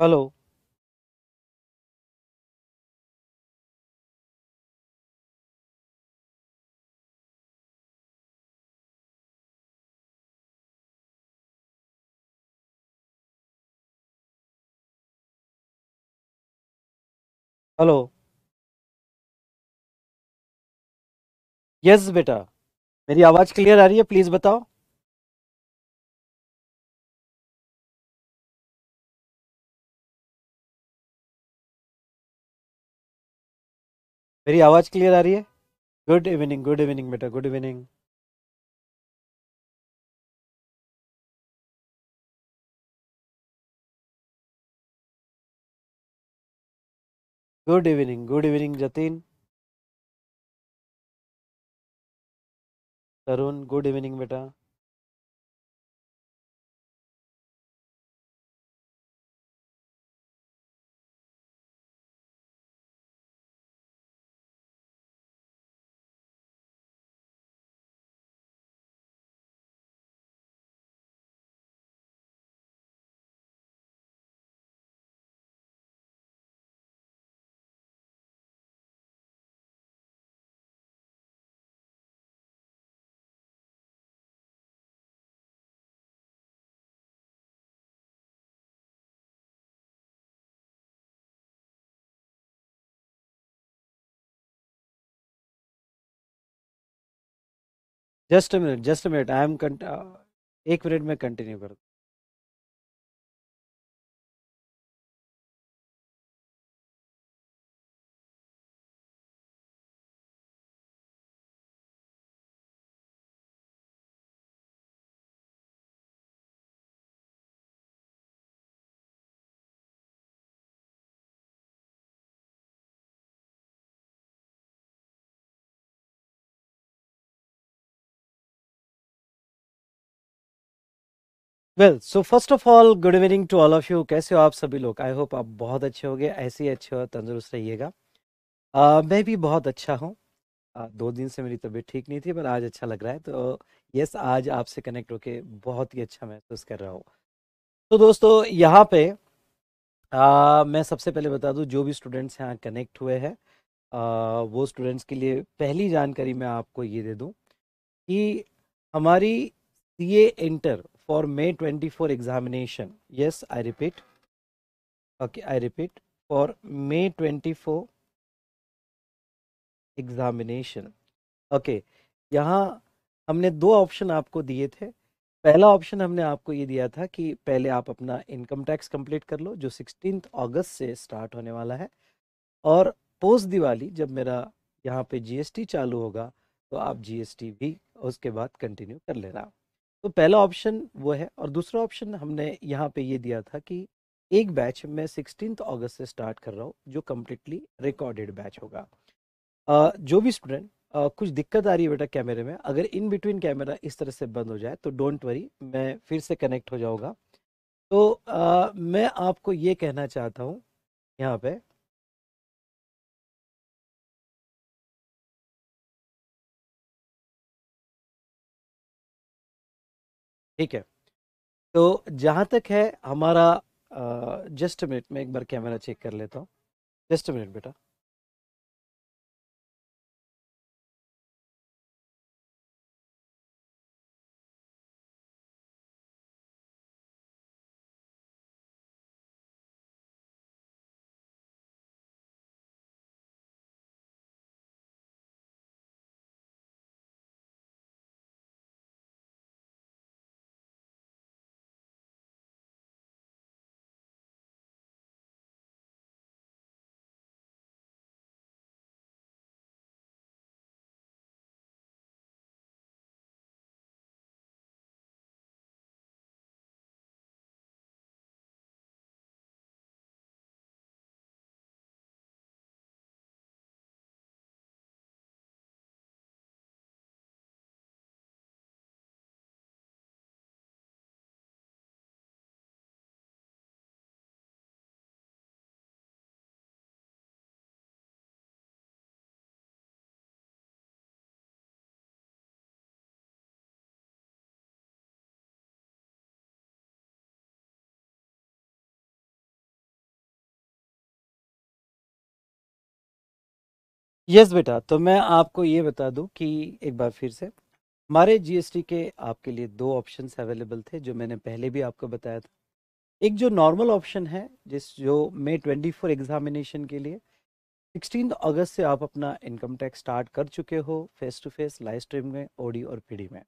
Hello hello yes बेटा मेरी आवाज़ क्लियर आ रही है प्लीज़ बताओ मेरी आवाज़ क्लियर आ रही है गुड इवनिंग गुड इवनिंग बेटा good evening good evening good evening Jatin Tarun good evening बेटा just minute just minute I am uh, एक मिनट में कंटिन्यू कर well so first of all good evening to all of you कैसे हो आप सभी लोग आई होप आप बहुत अच्छे होंगे ऐसे ही अच्छे और तंदुरुस्त रहिएगा uh, मैं भी बहुत अच्छा हूँ uh, दो दिन से मेरी तबीयत ठीक नहीं थी पर आज अच्छा लग रहा है तो यस yes, आज आपसे कनेक्ट होके बहुत ही अच्छा महसूस कर रहा हूँ तो दोस्तों यहाँ पे uh, मैं सबसे पहले बता दूँ जो भी स्टूडेंट्स यहाँ कनेक्ट हुए हैं वो स्टूडेंट्स के लिए पहली जानकारी मैं आपको ये दे दूँ कि हमारी C A inter for May 24 examination. Yes, I repeat. Okay, I repeat. For May 24 examination okay okay, यहाँ हमने दो ऑप्शन आपको दिए थे पहला ऑप्शन हमने आपको ये दिया था कि पहले आप अपना इनकम टैक्स कंप्लीट कर लो जो सिक्सटीन अगस्त से स्टार्ट होने वाला है और पोस्ट दिवाली जब मेरा यहाँ पे जीएसटी चालू होगा तो आप जीएसटी भी उसके बाद कंटिन्यू कर लेना तो पहला ऑप्शन वो है और दूसरा ऑप्शन हमने यहाँ पे ये दिया था कि एक बैच मैं सिक्सटीन अगस्त से स्टार्ट कर रहा हूँ जो कम्प्लीटली रिकॉर्डेड बैच होगा जो भी स्टूडेंट uh, कुछ दिक्कत आ रही है बेटा कैमरे में अगर इन बिटवीन कैमरा इस तरह से बंद हो जाए तो डोंट वरी मैं फिर से कनेक्ट हो जाऊँगा तो uh, मैं आपको ये कहना चाहता हूँ यहाँ पे ठीक है तो जहाँ तक है हमारा जस्ट मिनट में एक बार कैमरा चेक कर लेता हूँ जस्ट मिनट बेटा यस बेटा तो मैं आपको ये बता दूं कि एक बार फिर से हमारे जीएसटी के आपके लिए दो ऑप्शंस अवेलेबल थे जो मैंने पहले भी आपको बताया था एक जो नॉर्मल ऑप्शन है जिस जो मे 24 एग्जामिनेशन के लिए 16 अगस्त से आप अपना इनकम टैक्स स्टार्ट कर चुके हो face to face live stream में ओडी और पी में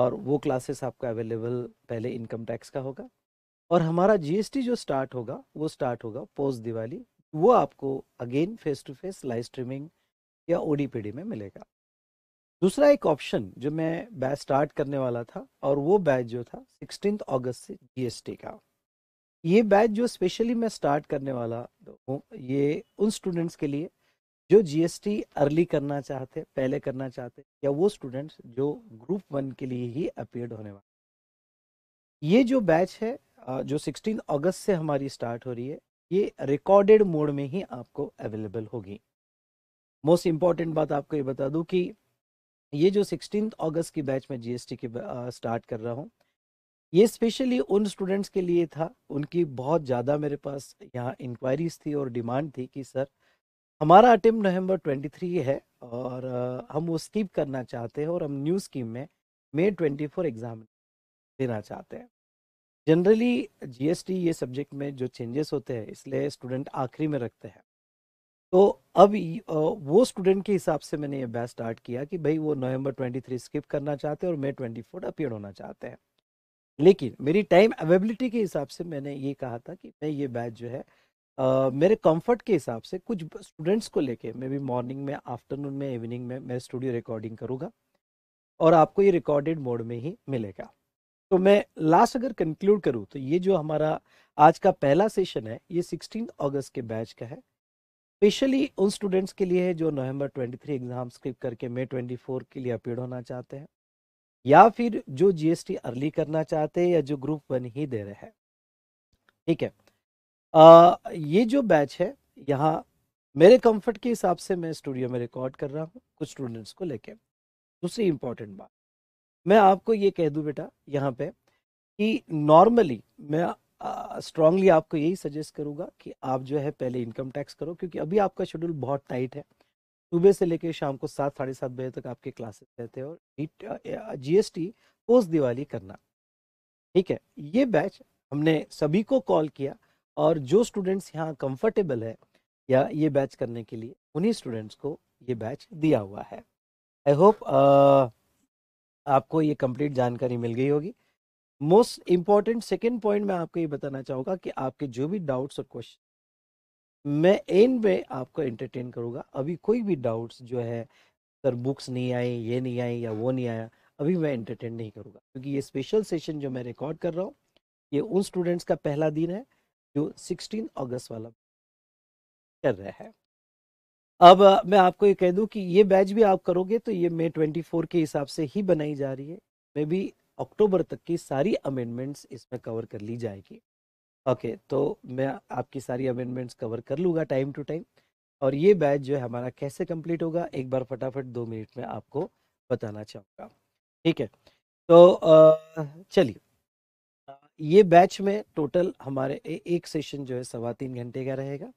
और वो क्लासेस आपका अवेलेबल पहले इनकम टैक्स का होगा और हमारा जीएसटी जो स्टार्ट होगा वो स्टार्ट होगा पोस्ट दिवाली वो आपको again face to face live streaming या ओ में मिलेगा दूसरा एक ऑप्शन जो मैं बैच स्टार्ट करने वाला था और वो बैच जो था सिक्सटीन अगस्त से जीएसटी का ये बैच जो स्पेशली मैं स्टार्ट करने वाला हूँ ये उन स्टूडेंट्स के लिए जो जीएसटी अर्ली करना चाहते पहले करना चाहते या वो स्टूडेंट्स जो ग्रुप वन के लिए ही अपियड होने वाले ये जो बैच है जो 16 अगस्त से हमारी स्टार्ट हो रही है ये रिकॉर्डेड मोड में ही आपको अवेलेबल होगी मोस्ट इम्पॉर्टेंट बात आपको ये बता दूं कि ये जो सिक्सटीन अगस्त की बैच में जीएसटी की स्टार्ट कर रहा हूँ ये स्पेशली उन स्टूडेंट्स के लिए था उनकी बहुत ज़्यादा मेरे पास यहाँ इंक्वायरीज थी और डिमांड थी कि सर हमारा अटेम्प्ट नवंबर 23 है और हम वो स्कीप करना चाहते हैं और हम न्यू स्कीम में मे 24 एग्ज़ाम देना चाहते हैं जनरली जीएसटी ये सब्जेक्ट में जो चेंजेस होते हैं इसलिए स्टूडेंट आखिरी में रखते हैं तो अब वो स्टूडेंट के हिसाब से मैंने ये बैच स्टार्ट किया कि भाई वो नवंबर 23 स्किप करना चाहते हैं और मई 24 अपीयर होना चाहते हैं लेकिन मेरी टाइम अवेबिलिटी के हिसाब से मैंने ये कहा था कि मैं ये बैच जो है आ, मेरे कंफर्ट के हिसाब से कुछ स्टूडेंट्स को लेके मैं भी मॉर्निंग में आफ्टरनून में इवनिंग में मैं स्टूडियो रिकॉर्डिंग करूँगा और आपको ये रिकॉर्डेड मोड में ही मिलेगा तो मैं लास्ट अगर कंक्लूड करूं तो ये जो हमारा आज का पहला सेशन है ये सिक्सटीन अगस्त के बैच का है स्पेशली उन स्टूडेंट्स के लिए है जो नवंबर 23 एग्जाम स्किप करके मई 24 के लिए अपीड होना चाहते हैं या फिर जो जीएसटी अर्ली करना चाहते हैं या जो ग्रुप वन ही दे रहे हैं ठीक है आ, ये जो बैच है यहाँ मेरे कंफर्ट के हिसाब से मैं स्टूडियो में रिकॉर्ड कर रहा हूँ कुछ स्टूडेंट्स को लेके दूसरी इंपॉर्टेंट बात मैं आपको ये कह दूं बेटा यहाँ पे कि नॉर्मली मैं स्ट्रांगली आपको यही सजेस्ट करूँगा कि आप जो है पहले इनकम टैक्स करो क्योंकि अभी आपका शेड्यूल बहुत टाइट है सुबह से लेकर शाम को सात साढ़े सात बजे तक आपके क्लासेस रहते हैं और टी पोस्ट दिवाली करना ठीक है ये बैच हमने सभी को कॉल किया और जो स्टूडेंट्स यहाँ कंफर्टेबल है या ये बैच करने के लिए उन्हीं स्टूडेंट्स को ये बैच दिया हुआ है आई होप आपको ये कंप्लीट जानकारी मिल गई होगी मोस्ट इम्पॉर्टेंट सेकेंड पॉइंट मैं आपको ये बताना चाहूँगा कि आपके जो भी डाउट्स और क्वेश्चन मैं एंड में आपको एंटरटेन करूँगा अभी कोई भी डाउट्स जो है सर बुक्स नहीं आई ये नहीं आई या वो नहीं आया अभी मैं एंटरटेन नहीं करूँगा क्योंकि ये स्पेशल सेशन जो मैं रिकॉर्ड कर रहा हूँ ये उन स्टूडेंट्स का पहला दिन है जो सिक्सटीन अगस्त वाला कर रहे हैं अब मैं आपको ये कह दूं कि ये बैच भी आप करोगे तो ये मई 24 के हिसाब से ही बनाई जा रही है मे बी अक्टूबर तक की सारी अमेंडमेंट्स इसमें कवर कर ली जाएगी ओके okay, तो मैं आपकी सारी अमेंडमेंट्स कवर कर लूँगा टाइम टू टाइम और ये बैच जो है हमारा कैसे कंप्लीट होगा एक बार फटाफट दो मिनट में आपको बताना चाहूँगा ठीक है तो चलिए ये बैच में टोटल हमारे ए, एक सेशन जो है सवा तीन घंटे का रहेगा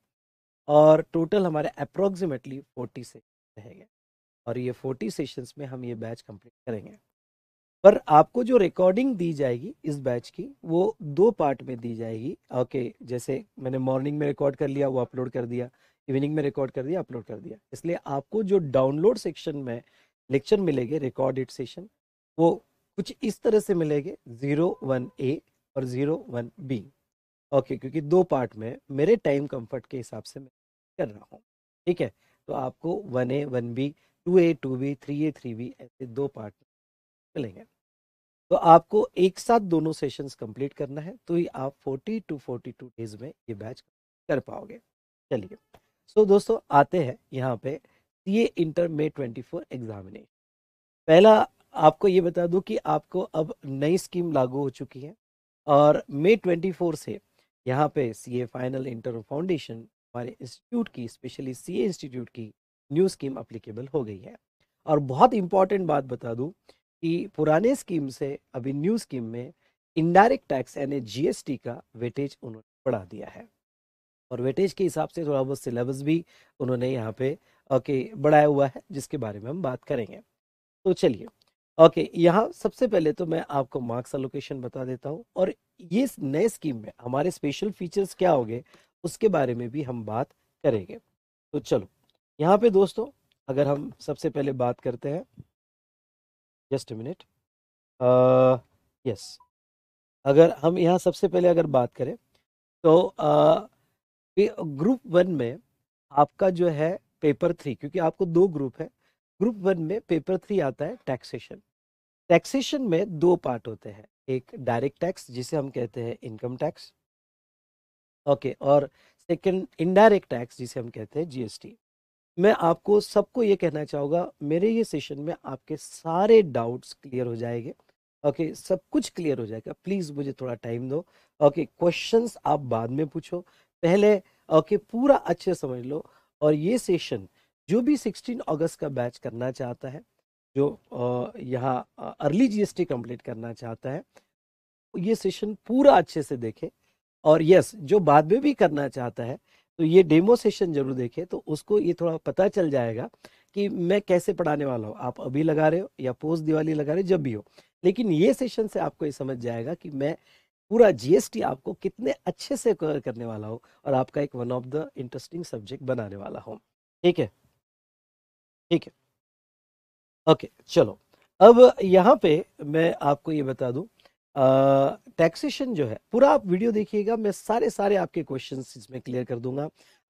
और टोटल हमारे अप्रोक्सीमेटली फोर्टी सेशन रहेंगे और ये फोर्टी सेशंस में हम ये बैच कंप्लीट करेंगे पर आपको जो रिकॉर्डिंग दी जाएगी इस बैच की वो दो पार्ट में दी जाएगी ओके जैसे मैंने मॉर्निंग में रिकॉर्ड कर लिया वो अपलोड कर दिया इवनिंग में रिकॉर्ड कर दिया अपलोड कर दिया इसलिए आपको जो डाउनलोड सेक्शन में लेक्चर मिलेंगे रिकॉर्डेड सेशन वो कुछ इस तरह से मिलेंगे ज़ीरो वन ए और ज़ीरो वन बी ओके क्योंकि दो पार्ट में मेरे टाइम कंफर्ट के हिसाब से मैं कर रहा हूँ ठीक है तो आपको one A one B two A two B three A three B ऐसे दो पार्ट मिलेंगे तो आपको एक साथ दोनों सेशंस कंप्लीट करना है तो ही आप 40 टू 42 डेज में ये बैच कर पाओगे चलिए सो so, दोस्तों आते हैं यहाँ पे C A inter May twenty four examination पहला आपको ये बता दूं कि आपको अब नई स्कीम लागू हो चुकी है और मे 24 से यहाँ पे C A final inter foundation हमारे इंस्टीट्यूट की स्पेशली सी इंस्टीट्यूट की न्यू स्कीम अप्लीकेबल हो गई है और बहुत इंपॉर्टेंट बात बता दूँ कि पुराने स्कीम से अभी न्यू स्कीम में इनडायरेक्ट टैक्स यानी जीएसटी का वेटेज उन्होंने बढ़ा दिया है और वेटेज के हिसाब से थोड़ा बहुत सिलेबस भी उन्होंने यहाँ पे ओके बढ़ाया हुआ है जिसके बारे में हम बात करेंगे तो चलिए ओके यहाँ सबसे पहले तो मैं आपको मार्क्स अलोकेशन बता देता हूँ और ये नए स्कीम में हमारे स्पेशल फीचर्स क्या हो उसके बारे में भी हम बात करेंगे तो चलो यहाँ पे दोस्तों अगर हम सबसे पहले बात करते हैं जस्ट मिनट यस अगर हम यहाँ सबसे पहले अगर बात करें तो ग्रुप वन में आपका जो है पेपर थ्री क्योंकि आपको दो ग्रुप है ग्रुप वन में पेपर थ्री आता है टैक्सेशन टैक्सेशन में दो पार्ट होते हैं एक डायरेक्ट टैक्स जिसे हम कहते हैं इनकम टैक्स ओके और सेकंड इनडायरेक्ट टैक्स जिसे हम कहते हैं जीएसटी मैं आपको सबको ये कहना चाहूँगा मेरे ये सेशन में आपके सारे डाउट्स क्लियर हो जाएंगे ओके okay, सब कुछ क्लियर हो जाएगा प्लीज़ मुझे थोड़ा टाइम दो ओके okay, क्वेश्चंस आप बाद में पूछो पहले ओके okay, पूरा अच्छे समझ लो और ये सेशन जो भी सिक्सटीन अगस्त का बैच करना चाहता है जो यहाँ अर्ली जीएसटी कंप्लीट करना चाहता है ये सेशन पूरा अच्छे से देखें और यस जो बाद में भी करना चाहता है तो ये डेमो सेशन जरूर देखे तो उसको ये थोड़ा पता चल जाएगा कि मैं कैसे पढ़ाने वाला हूँ आप अभी लगा रहे हो या पोस्ट दिवाली लगा रहे हो जब भी हो लेकिन ये सेशन से आपको ये समझ जाएगा कि मैं पूरा जीएसटी आपको कितने अच्छे से कवर करने वाला हूँ और आपका एक one of the interesting subject बनाने वाला हूँ ठीक है ठीक है ओके चलो अब यहाँ पे मैं आपको ये बता दूँ टैक्सेशन जो है पूरा आप वीडियो देखिएगा मैं सारे सारे आपके क्वेश्चन इसमें क्लियर कर दूंगा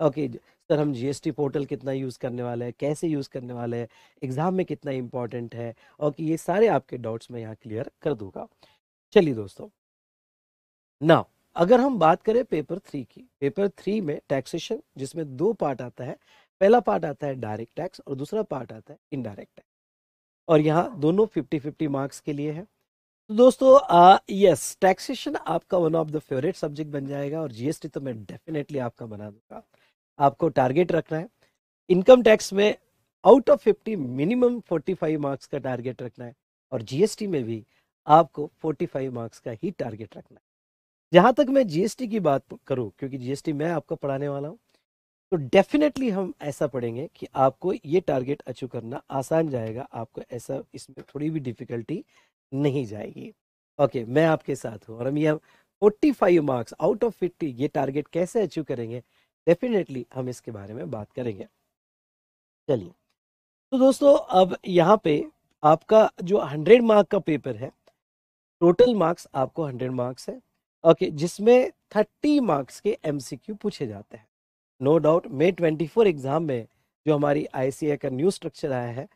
ओके सर हम जीएसटी पोर्टल कितना यूज़ करने वाले हैं कैसे यूज़ करने वाले हैं एग्ज़ाम में कितना इम्पोर्टेंट है ओके ये सारे आपके डाउट्स मैं यहाँ क्लियर कर दूंगा चलिए दोस्तों ना अगर हम बात करें पेपर थ्री की पेपर थ्री में टैक्सेशन जिसमें दो पार्ट आता है पहला पार्ट आता है डायरेक्ट टैक्स और दूसरा पार्ट आता है इनडायरेक्ट टैक्स और यहाँ दोनों फिफ्टी फिफ्टी मार्क्स के लिए है तो दोस्तों आ, यस टैक्सेशन आपका one of the favourite subject बन जाएगा और जीएसटी तो मैं डेफिनेटली आपका बना दूंगा आपको टारगेट रखना है इनकम टैक्स में out of fifty minimum forty five marks का टारगेट रखना है और जीएसटी में भी आपको फोर्टी फाइव मार्क्स का ही टारगेट रखना है जहाँ तक मैं जीएसटी की बात करूँ क्योंकि जीएसटी मैं आपको पढ़ाने वाला हूँ तो डेफिनेटली हम ऐसा पढ़ेंगे कि आपको ये टारगेट अचीव करना आसान जाएगा आपको ऐसा इसमें थोड़ी भी डिफिकल्टी नहीं जाएगी ओके okay, मैं आपके साथ हूँ और हम ये forty five marks out of fifty ये टारगेट कैसे अचीव करेंगे डेफिनेटली हम इसके बारे में बात करेंगे चलिए तो दोस्तों अब यहाँ पे आपका जो हंड्रेड मार्क का पेपर है टोटल मार्क्स आपको हंड्रेड मार्क्स है ओके okay, जिसमें थर्टी मार्क्स के एम पूछे जाते हैं no doubt May twenty exam में जो हमारी आई का न्यू स्ट्रक्चर आया है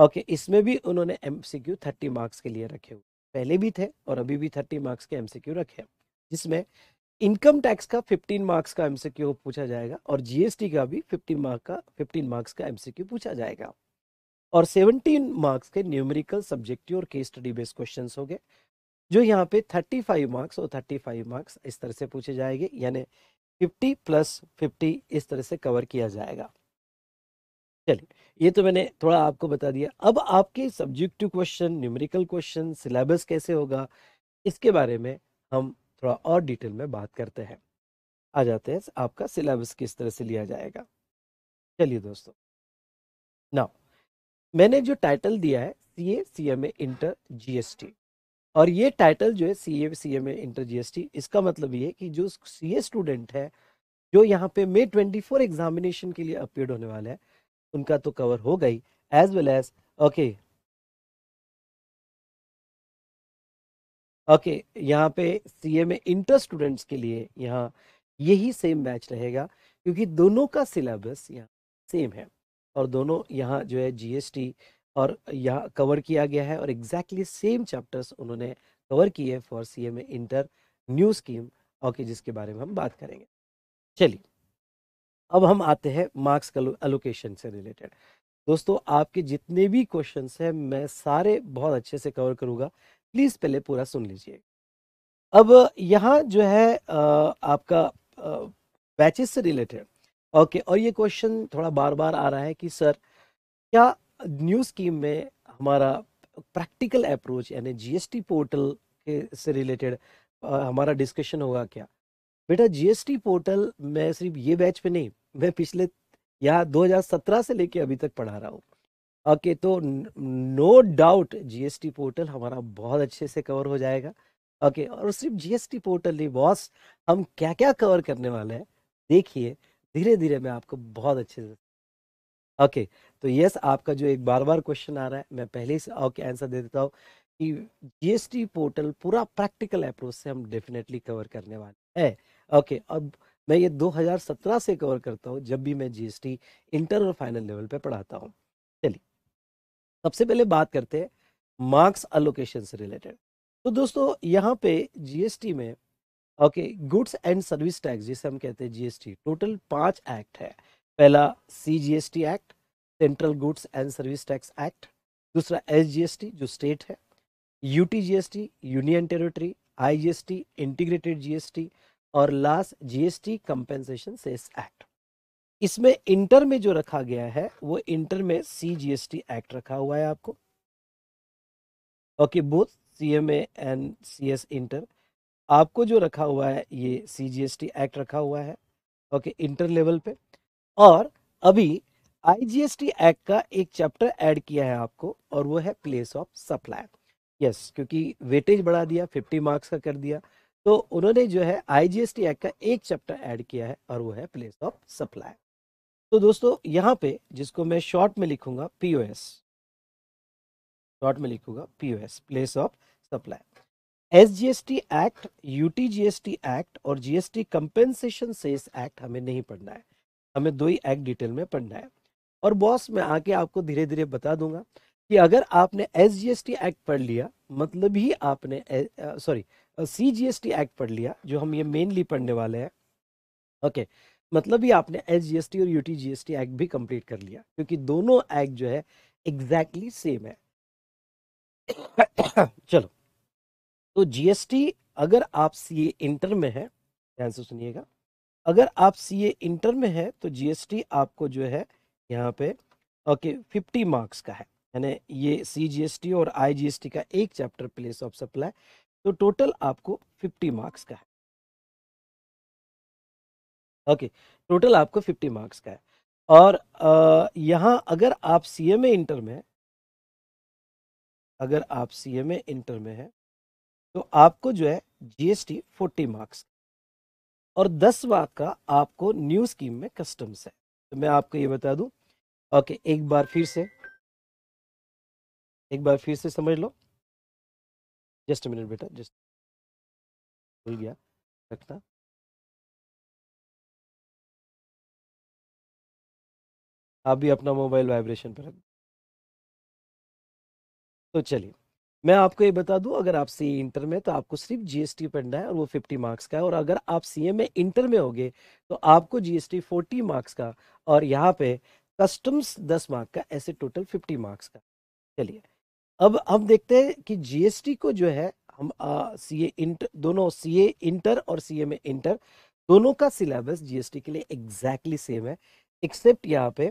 ओके okay, इसमें भी उन्होंने M C Q thirty marks के लिए रखे हुए पहले भी थे और अभी भी थर्टी मार्क्स के एम सी क्यू रखे हैं जिसमें इनकम टैक्स का फिफ्टीन मार्क्स का एम सी क्यू पूछा जाएगा और जीएसटी का भी फिफ्टीन मार्क का फिफ्टीन मार्क्स का एम सी क्यू पूछा जाएगा और सेवनटीन मार्क्स के न्यूमेरिकल सब्जेक्टिव और केस स्टडी बेस्ड क्वेश्चन हो गए जो यहाँ पे थर्टी फाइव मार्क्स और थर्टी फाइव मार्क्स इस तरह से पूछे जाएंगे यानी फिफ्टी प्लस फिफ्टी इस तरह से कवर किया जाएगा चलिए ये तो मैंने थोड़ा आपको बता दिया अब आपके subjective question numerical question syllabus कैसे होगा इसके बारे में हम थोड़ा और डिटेल में बात करते हैं आ जाते हैं आपका सिलेबस किस तरह से लिया जाएगा चलिए दोस्तों नाउ मैंने जो टाइटल दिया है C A C M A inter G S T और ये टाइटल जो है C A C M A inter G S T इसका मतलब ये कि जो सी ए स्टूडेंट है जो यहाँ पे मे ट्वेंटी फोर एग्जामिनेशन के लिए अपियर होने वाला है उनका तो कवर हो गई as well as okay okay यहाँ पे सीए में इंटर स्टूडेंट्स के लिए यहाँ यही सेम बैच रहेगा क्योंकि दोनों का सिलेबस यहाँ सेम है और दोनों यहाँ जो है जीएसटी और यहाँ कवर किया गया है और एग्जैक्टली सेम चैप्टर्स उन्होंने कवर किए for C M inter new scheme okay जिसके बारे में हम बात करेंगे चलिए अब हम आते हैं मार्क्स एलोकेशन से रिलेटेड दोस्तों आपके जितने भी क्वेश्चन हैं मैं सारे बहुत अच्छे से कवर करूँगा प्लीज़ पहले पूरा सुन लीजिए अब यहाँ जो है आपका बैचेस से रिलेटेड ओके और ये क्वेश्चन थोड़ा बार बार आ रहा है कि सर क्या न्यू स्कीम में हमारा प्रैक्टिकल अप्रोच यानी जीएसटी पोर्टल के से रिलेटेड हमारा डिस्कशन होगा क्या बेटा जीएसटी पोर्टल में सिर्फ ये बैच पे नहीं मैं पिछले यहाँ 2017 से लेके अभी तक पढ़ा रहा हूँ ओके तो नो डाउट जीएसटी पोर्टल हमारा बहुत अच्छे से कवर हो जाएगा ओके और सिर्फ जीएसटी पोर्टल नहीं बॉस हम क्या क्या कवर करने वाले हैं देखिए धीरे धीरे मैं आपको बहुत अच्छे से ओके तो यस आपका जो एक बार बार क्वेश्चन आ रहा है मैं पहले से ओके आंसर दे देता हूँ कि जीएसटी पोर्टल पूरा प्रैक्टिकल अप्रोच से हम डेफिनेटली कवर करने वाले हैं ओके अब मैं ये 2017 से कवर करता हूँ जब भी मैं जीएसटी इंटर और फाइनल लेवल पे पढ़ाता हूँ चलिए सबसे पहले बात करते हैं मार्क्स अलोकेशन से रिलेटेड तो दोस्तों यहाँ पे जीएसटी में okay goods and service tax जिसे हम कहते हैं जीएसटी टोटल पांच एक्ट है पहला C act central goods and service tax act दूसरा एस जो स्टेट है UT GST union territory IGST integrated GST और last GST compensation cess act इसमें इंटर में जो रखा गया है वो इंटर में सीजीएसटी एक्ट रखा हुआ है आपको okay both CMA and CS inter आपको जो रखा हुआ है ये सीजीएसटी एक्ट रखा हुआ है ओके इंटर लेवल पे और अभी आईजीएसटी एक्ट का एक चैप्टर ऐड किया है आपको और वो है प्लेस ऑफ सप्लायर यस क्योंकि वेटेज बढ़ा दिया फिफ्टी मार्क्स का कर दिया तो उन्होंने जो है आईजीएसटी एक्ट का एक चैप्टर ऐड किया है और वो है प्लेस ऑफ सप्लाई तो दोस्तों यहाँ पे जिसको मैं शॉर्ट में लिखूंगा पीओएस शॉर्ट में लिखूंगा POS place of supply SGST act UTGST act और जीएसटी कंपेंसेशन सेस एक्ट हमें नहीं पढ़ना है हमें दो ही एक्ट डिटेल में पढ़ना है और बॉस मैं आके आपको धीरे धीरे बता दूंगा कि अगर आपने एस एक्ट पढ़ लिया मतलब ही आपने sorry C G S T act पढ़ लिया जो हम ये मेनली पढ़ने वाले हैं ओके okay, मतलब ही आपने एस जी एस टी और U T G S T act भी कंप्लीट कर लिया क्योंकि दोनों एक्ट जो है एग्जैक्टली exactly सेम है चलो तो जी एस टी अगर आप सी ए इंटर में है ध्यान से सुनिएगा अगर आप सी ए इंटर में है तो जी एस टी आपको जो है यहाँ पे ओके फिफ्टी मार्क्स का है यानी ये सी जी एस टी और आई जी एस टी का एक चैप्टर प्लेस ऑफ सप्लाई तो टोटल आपको 50 मार्क्स का है ओके टोटल आपको 50 मार्क्स का है और यहाँ अगर आप सी एम इंटर में है अगर आप सी एम इंटर में है तो आपको जो है जीएसटी 40 मार्क्स और 10 मार्क का आपको न्यू स्कीम में कस्टम्स है तो मैं आपको ये बता दूं ओके एक बार फिर से एक बार फिर से समझ लो जस्ट मिनट बेटा जस्ट भूल गया रखना आप भी अपना मोबाइल वाइब्रेशन पर रख तो चलिए मैं आपको ये बता दूं अगर आप सी इंटर में तो आपको सिर्फ जीएसटी पढ़ना है और वो 50 मार्क्स का है और अगर आप सी में इंटर में होगे तो आपको जीएसटी 40 मार्क्स का और यहाँ पे कस्टम्स 10 मार्क का ऐसे टोटल 50 मार्क्स का चलिए अब हम देखते हैं कि जीएसटी को जो है हम सी ए इंटर दोनों सी ए इंटर और सी ए में इंटर दोनों का सिलेबस जीएसटी के लिए एग्जैक्टली सेम है एक्सेप्ट यहाँ पे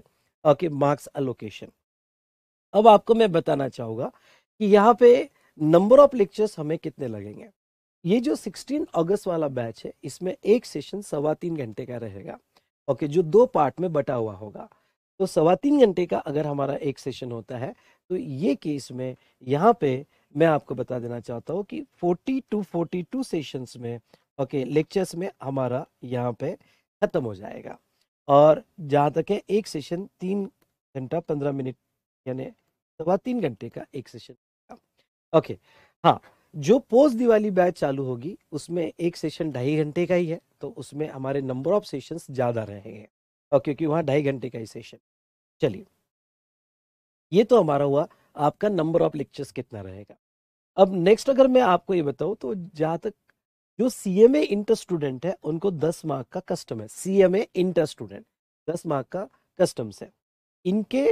ओके मार्क्स अलोकेशन अब आपको मैं बताना चाहूंगा कि यहाँ पे नंबर ऑफ लेक्चर्स हमें कितने लगेंगे ये जो 16 अगस्त वाला बैच है इसमें एक सेशन सवा तीन घंटे का रहेगा ओके जो दो पार्ट में बटा हुआ होगा तो सवा तीन घंटे का अगर हमारा एक सेशन होता है तो ये केस में यहाँ पे मैं आपको बता देना चाहता हूँ कि 40 टू 42 सेशंस में ओके लेक्चर्स में हमारा यहाँ पे ख़त्म हो जाएगा और जहाँ तक है एक सेशन तीन घंटा पंद्रह मिनट यानी सवा तीन घंटे का एक सेशन ओके हाँ जो पोस्ट दिवाली बैच चालू होगी उसमें एक सेशन ढाई घंटे का ही है तो उसमें हमारे नंबर ऑफ सेशंस ज़्यादा रहेंगे और क्योंकि वहाँ ढाई घंटे का ही सेशन चलिए ये तो हमारा हुआ आपका नंबर ऑफ लेक्चर्स कितना रहेगा अब नेक्स्ट अगर मैं आपको ये बताऊँ तो जहाँ तक जो C M A inter student है उनको दस मार्क का कस्टम है C M A inter student दस मार्क का कस्टम्स है इनके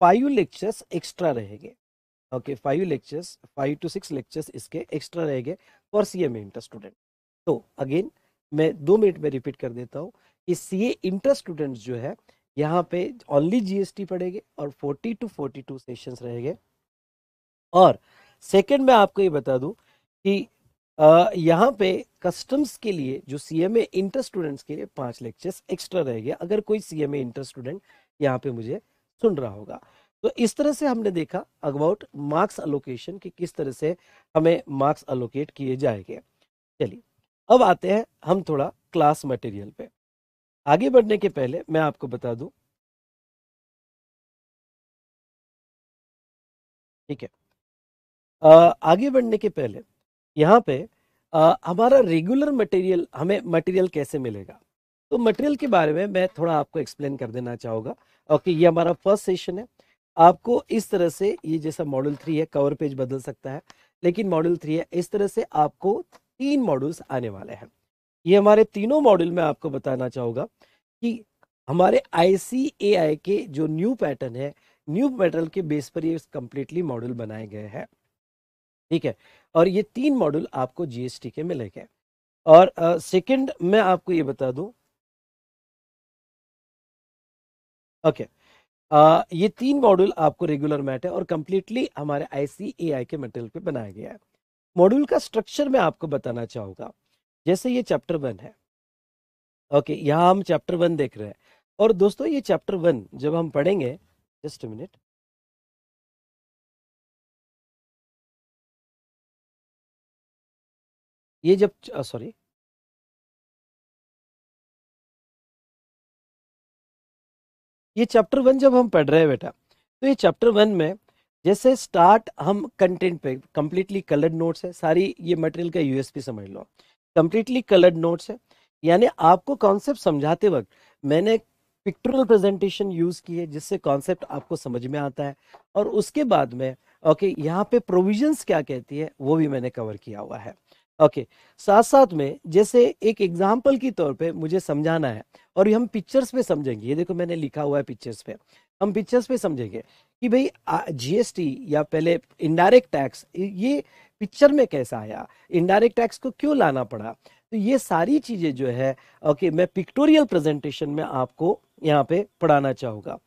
फाइव लेक्चर्स एक्स्ट्रा रहेंगे okay five lectures five to six lectures इसके एक्स्ट्रा रहेंगे for C M A inter student तो अगेन मैं दो मिनट में रिपीट कर देता हूँ कि सी ए इंटर स्टूडेंट जो है यहाँ पे ओनली जीएसटी पड़ेंगे और 40 टू 42 सेशंस रहेंगे और सेकंड मैं आपको ये बता दूं कि यहाँ पे कस्टम्स के लिए जो C M A inter students के लिए पांच लेक्चर्स एक्स्ट्रा रहेंगे अगर कोई C M A inter student यहाँ पे मुझे सुन रहा होगा तो इस तरह से हमने देखा अबाउट मार्क्स अलोकेशन कि किस तरह से हमें मार्क्स अलोकेट किए जाएंगे चलिए अब आते हैं हम थोड़ा क्लास मटेरियल पे आगे बढ़ने के पहले मैं आपको बता दूं ठीक है आगे बढ़ने के पहले यहाँ पे आ, हमारा रेगुलर मटेरियल हमें मटेरियल कैसे मिलेगा तो मटेरियल के बारे में मैं थोड़ा आपको एक्सप्लेन कर देना चाहूँगा ओके ये हमारा फर्स्ट सेशन है आपको इस तरह से ये जैसा मॉडल थ्री है कवर पेज बदल सकता है लेकिन मॉडल थ्री है इस तरह से आपको तीन मॉडल्स आने वाले हैं ये हमारे तीनों मॉडल में आपको बताना चाहूँगा कि हमारे आई के जो न्यू पैटर्न है न्यू मेटल के बेस पर ये कम्प्लीटली मॉडल बनाए गए हैं ठीक है और ये तीन मॉडल आपको जीएसटी के मिलेंगे और सेकंड uh, मैं आपको ये बता दूं ओके okay. uh, ये तीन मॉड्यूल आपको रेगुलर मैट है और कम्प्लीटली हमारे आई के मेटल पे बनाया गया है मॉड्यूल का स्ट्रक्चर मैं आपको बताना चाहूँगा जैसे ये चैप्टर वन है ओके यहाँ हम चैप्टर वन देख रहे हैं और दोस्तों ये चैप्टर वन जब हम पढ़ेंगे जस्ट मिनट ये जब सॉरी ये चैप्टर वन जब हम पढ़ रहे हैं बेटा तो ये चैप्टर वन में जैसे स्टार्ट हम कंटेंट पे कंप्लीटली कलर्ड नोट्स है सारी ये मटेरियल का यूएसपी समझ लो कंप्लीटली कलर्ड नोट्स है यानी आपको कॉन्सेप्ट समझाते वक्त मैंने पिक्टोरियल प्रेजेंटेशन यूज़ की है जिससे कॉन्सेप्ट आपको समझ में आता है और उसके बाद में ओके यहाँ पे प्रोविजंस क्या कहती है वो भी मैंने कवर किया हुआ है ओके okay. साथ साथ में जैसे एक एग्जाम्पल की तौर पे मुझे समझाना है और हम पिक्चर्स पे समझेंगे ये देखो मैंने लिखा हुआ है पिक्चर्स पे हम पिक्चर्स पे समझेंगे कि भाई जीएसटी या पहले इनडायरेक्ट टैक्स ये पिक्चर में कैसा आया इनडायरेक्ट टैक्स को क्यों लाना पड़ा तो ये सारी चीज़ें जो है ओके okay, मैं पिक्टोरियल प्रेजेंटेशन में आपको यहाँ पे पढ़ाना चाहूँगा